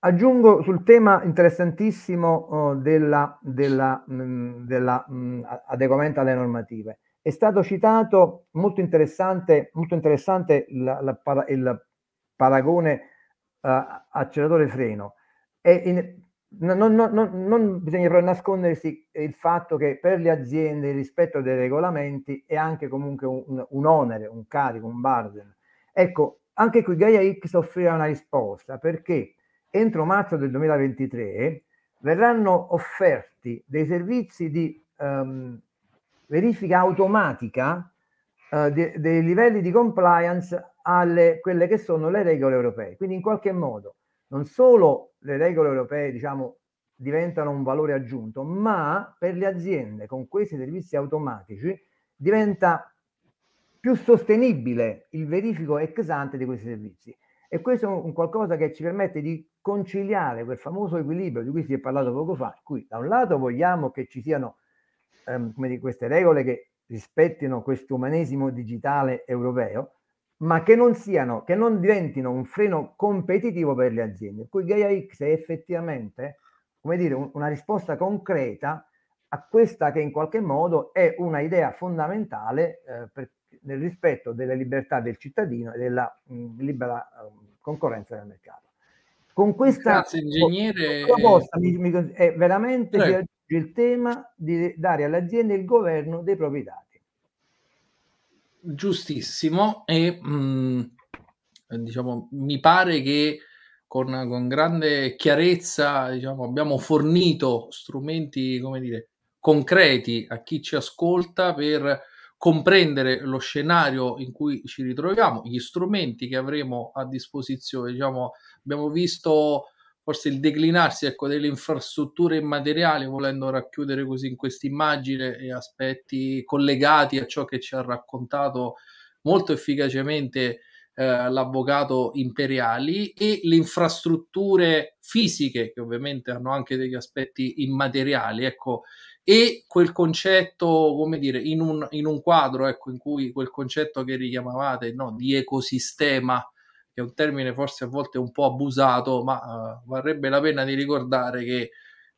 aggiungo sul tema interessantissimo eh, della, eh, mm, dell'adeguamento mm, alle normative. È stato citato molto interessante, molto interessante la, para, il paragone eh, acceleratore freno. E in, non, non, non, bisogna però nascondersi il fatto che per le aziende il rispetto dei regolamenti è anche comunque un, un onere, un carico, un burden. Ecco, anche qui Gaia X offrirà una risposta perché entro marzo del 2023 verranno offerti dei servizi di um, verifica automatica uh, de, dei livelli di compliance alle quelle che sono le regole europee. Quindi in qualche modo non solo le regole europee diciamo, diventano un valore aggiunto, ma per le aziende con questi servizi automatici diventa più sostenibile il verifico ex ante di questi servizi. E questo è un qualcosa che ci permette di conciliare quel famoso equilibrio di cui si è parlato poco fa, cui da un lato vogliamo che ci siano ehm, queste regole che rispettino questo umanesimo digitale europeo, ma che non siano, che non diventino un freno competitivo per le aziende. Per cui Gaia X è effettivamente, come dire, un, una risposta concreta a questa che in qualche modo è una idea fondamentale eh, per, nel rispetto delle libertà del cittadino e della mh, mm, libera mh, eh, concorrenza del mercato. Con questa Grazie, ingegnere... proposta mi, mi, è veramente Prego. il tema di dare alle aziende il governo dei proprietari giustissimo e mh, mm, diciamo, mi pare che con, con grande chiarezza diciamo, abbiamo fornito strumenti dire, concreti a chi ci ascolta per comprendere lo scenario in cui ci ritroviamo, gli strumenti che avremo a disposizione. Diciamo, abbiamo visto forse il declinarsi ecco, delle infrastrutture immateriali, volendo racchiudere così in questa immagine e aspetti collegati a ciò che ci ha raccontato molto efficacemente eh, l'avvocato Imperiali e le infrastrutture fisiche che ovviamente hanno anche degli aspetti immateriali, ecco, e quel concetto, come dire, in un, in un quadro ecco, in cui quel concetto che richiamavate no, di ecosistema è un termine forse a volte un po' abusato, ma uh, varrebbe la pena di ricordare che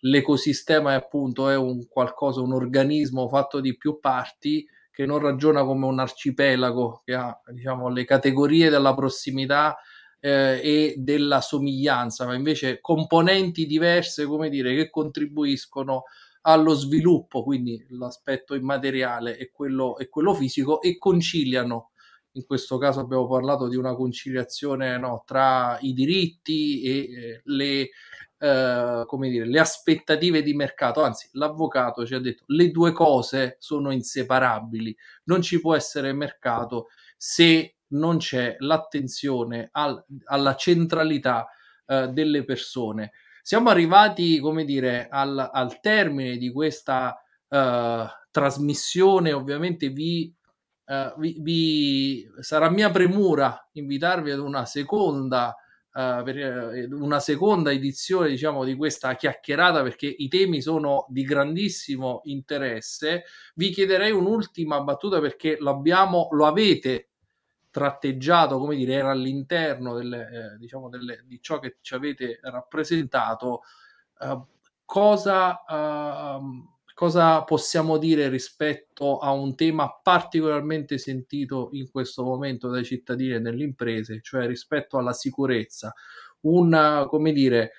l'ecosistema è appunto è un qualcosa, un organismo fatto di più parti che non ragiona come un arcipelago che ha diciamo, le categorie della prossimità eh, e della somiglianza, ma invece componenti diverse, come dire, che contribuiscono allo sviluppo, quindi l'aspetto immateriale e quello, e quello fisico, e conciliano in questo caso abbiamo parlato di una conciliazione no, tra i diritti e eh, le, eh, dire, le, aspettative di mercato, anzi l'avvocato ci ha detto che le due cose sono inseparabili, non ci può essere mercato se non c'è l'attenzione al, alla centralità eh, delle persone. Siamo arrivati come dire, al, al, termine di questa eh, trasmissione, ovviamente vi eh, vi, vi, sarà mia premura invitarvi ad una seconda, eh, per, eh, una seconda edizione diciamo, di questa chiacchierata perché i temi sono di grandissimo interesse. Vi chiederei un'ultima battuta perché l'abbiamo lo avete tratteggiato, come dire, era all'interno delle, eh, diciamo delle, di ciò che ci avete rappresentato. Eh, cosa ehm, cosa possiamo dire rispetto a un tema particolarmente sentito in questo momento dai cittadini e dalle imprese, cioè rispetto alla sicurezza? Una, come dire,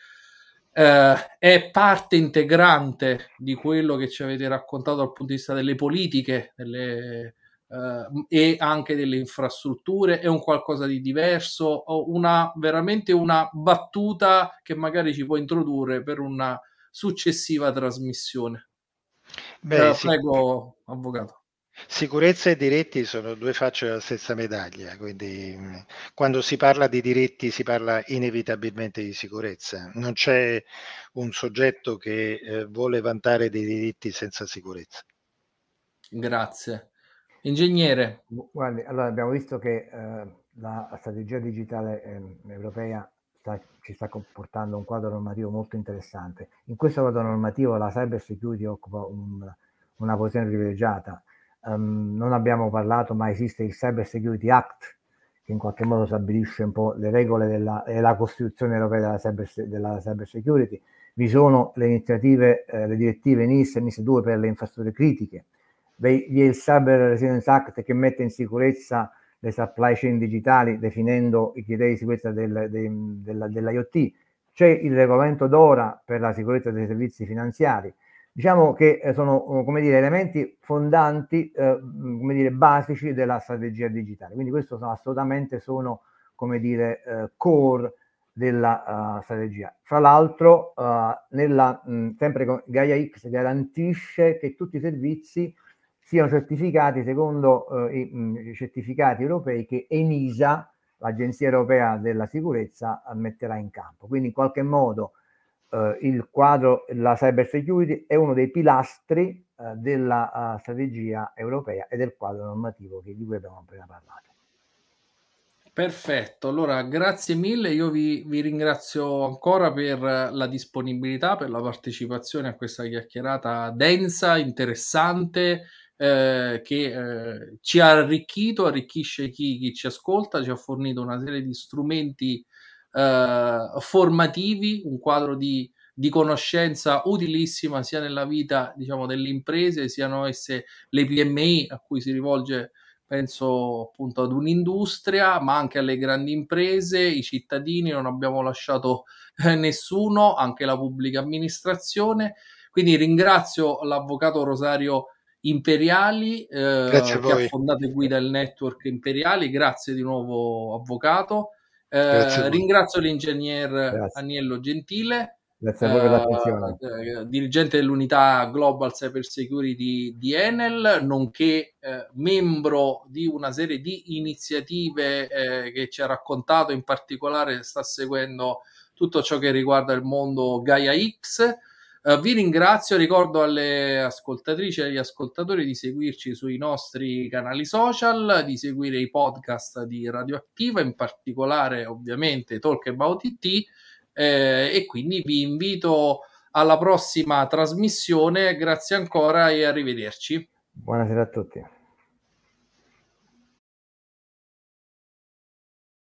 eh, è parte integrante di quello che ci avete raccontato dal punto di vista delle politiche delle, eh, e anche delle infrastrutture, è un qualcosa di diverso o una, veramente una battuta che magari ci può introdurre per una successiva trasmissione? Beh, sì. prego, avvocato. Sicurezza e diritti sono due facce della stessa medaglia, quindi quando si parla di diritti si parla inevitabilmente di sicurezza, non c'è un soggetto che eh, vuole vantare dei diritti senza sicurezza. Grazie. Ingegnere. Guardi, allora abbiamo visto che eh, la strategia digitale eh, europea sta, ci sta comportando un quadro normativo molto interessante. In questo quadro normativo la cyber security occupa un, una posizione privilegiata. Um, non abbiamo parlato, ma esiste il Cyber Security Act, che in qualche modo stabilisce un po' le regole della, e la Costituzione europea della cyber, della cyber security. Vi sono le iniziative, eh, le direttive NIS e NIS 2 per le infrastrutture critiche. Vi è il Cyber Resilience Act che mette in sicurezza le supply chain digitali, definendo i criteri di sicurezza del, de, dell'IoT, c'è il regolamento d'ora per la sicurezza dei servizi finanziari. Diciamo che eh, sono eh, come dire, elementi fondanti, eh, come dire, basici della strategia digitale. Quindi questo sono, assolutamente sono come dire, eh, core della uh, strategia. Fra l'altro, uh, nella, mh, sempre Gaia X garantisce che tutti i servizi siano certificati secondo eh, mm, i, certificati europei che ENISA, l'Agenzia Europea della Sicurezza, metterà in campo. Quindi in qualche modo eh, il quadro, la cyber security è uno dei pilastri eh, della uh, strategia europea e del quadro normativo che di cui abbiamo appena parlato. Perfetto, allora grazie mille, io vi, vi, ringrazio ancora per la disponibilità, per la partecipazione a questa chiacchierata densa, interessante, eh, che eh, ci ha arricchito, arricchisce chi, chi, ci ascolta, ci ha fornito una serie di strumenti eh, formativi, un quadro di, di, conoscenza utilissima sia nella vita diciamo, delle imprese, siano esse le PMI a cui si rivolge penso appunto ad un'industria, ma anche alle grandi imprese, i cittadini, non abbiamo lasciato eh, nessuno, anche la pubblica amministrazione. Quindi ringrazio l'avvocato Rosario imperiali, eh, che ha fondato e guida il network imperiali, grazie di nuovo avvocato. Eh, ringrazio l'ingegner Agnello Gentile. Grazie a voi per eh, l'attenzione. Eh, dirigente dell'unità Global Cyber Security di Enel, nonché eh, membro di una serie di iniziative eh, che ci ha raccontato, in particolare sta seguendo tutto ciò che riguarda il mondo Gaia X. Uh, vi ringrazio, ricordo alle ascoltatrici e agli ascoltatori di seguirci sui nostri canali social, di seguire i podcast di Radioattiva, in particolare ovviamente Talk About IT eh, e quindi vi invito alla prossima trasmissione, grazie ancora e arrivederci. Buonasera a tutti.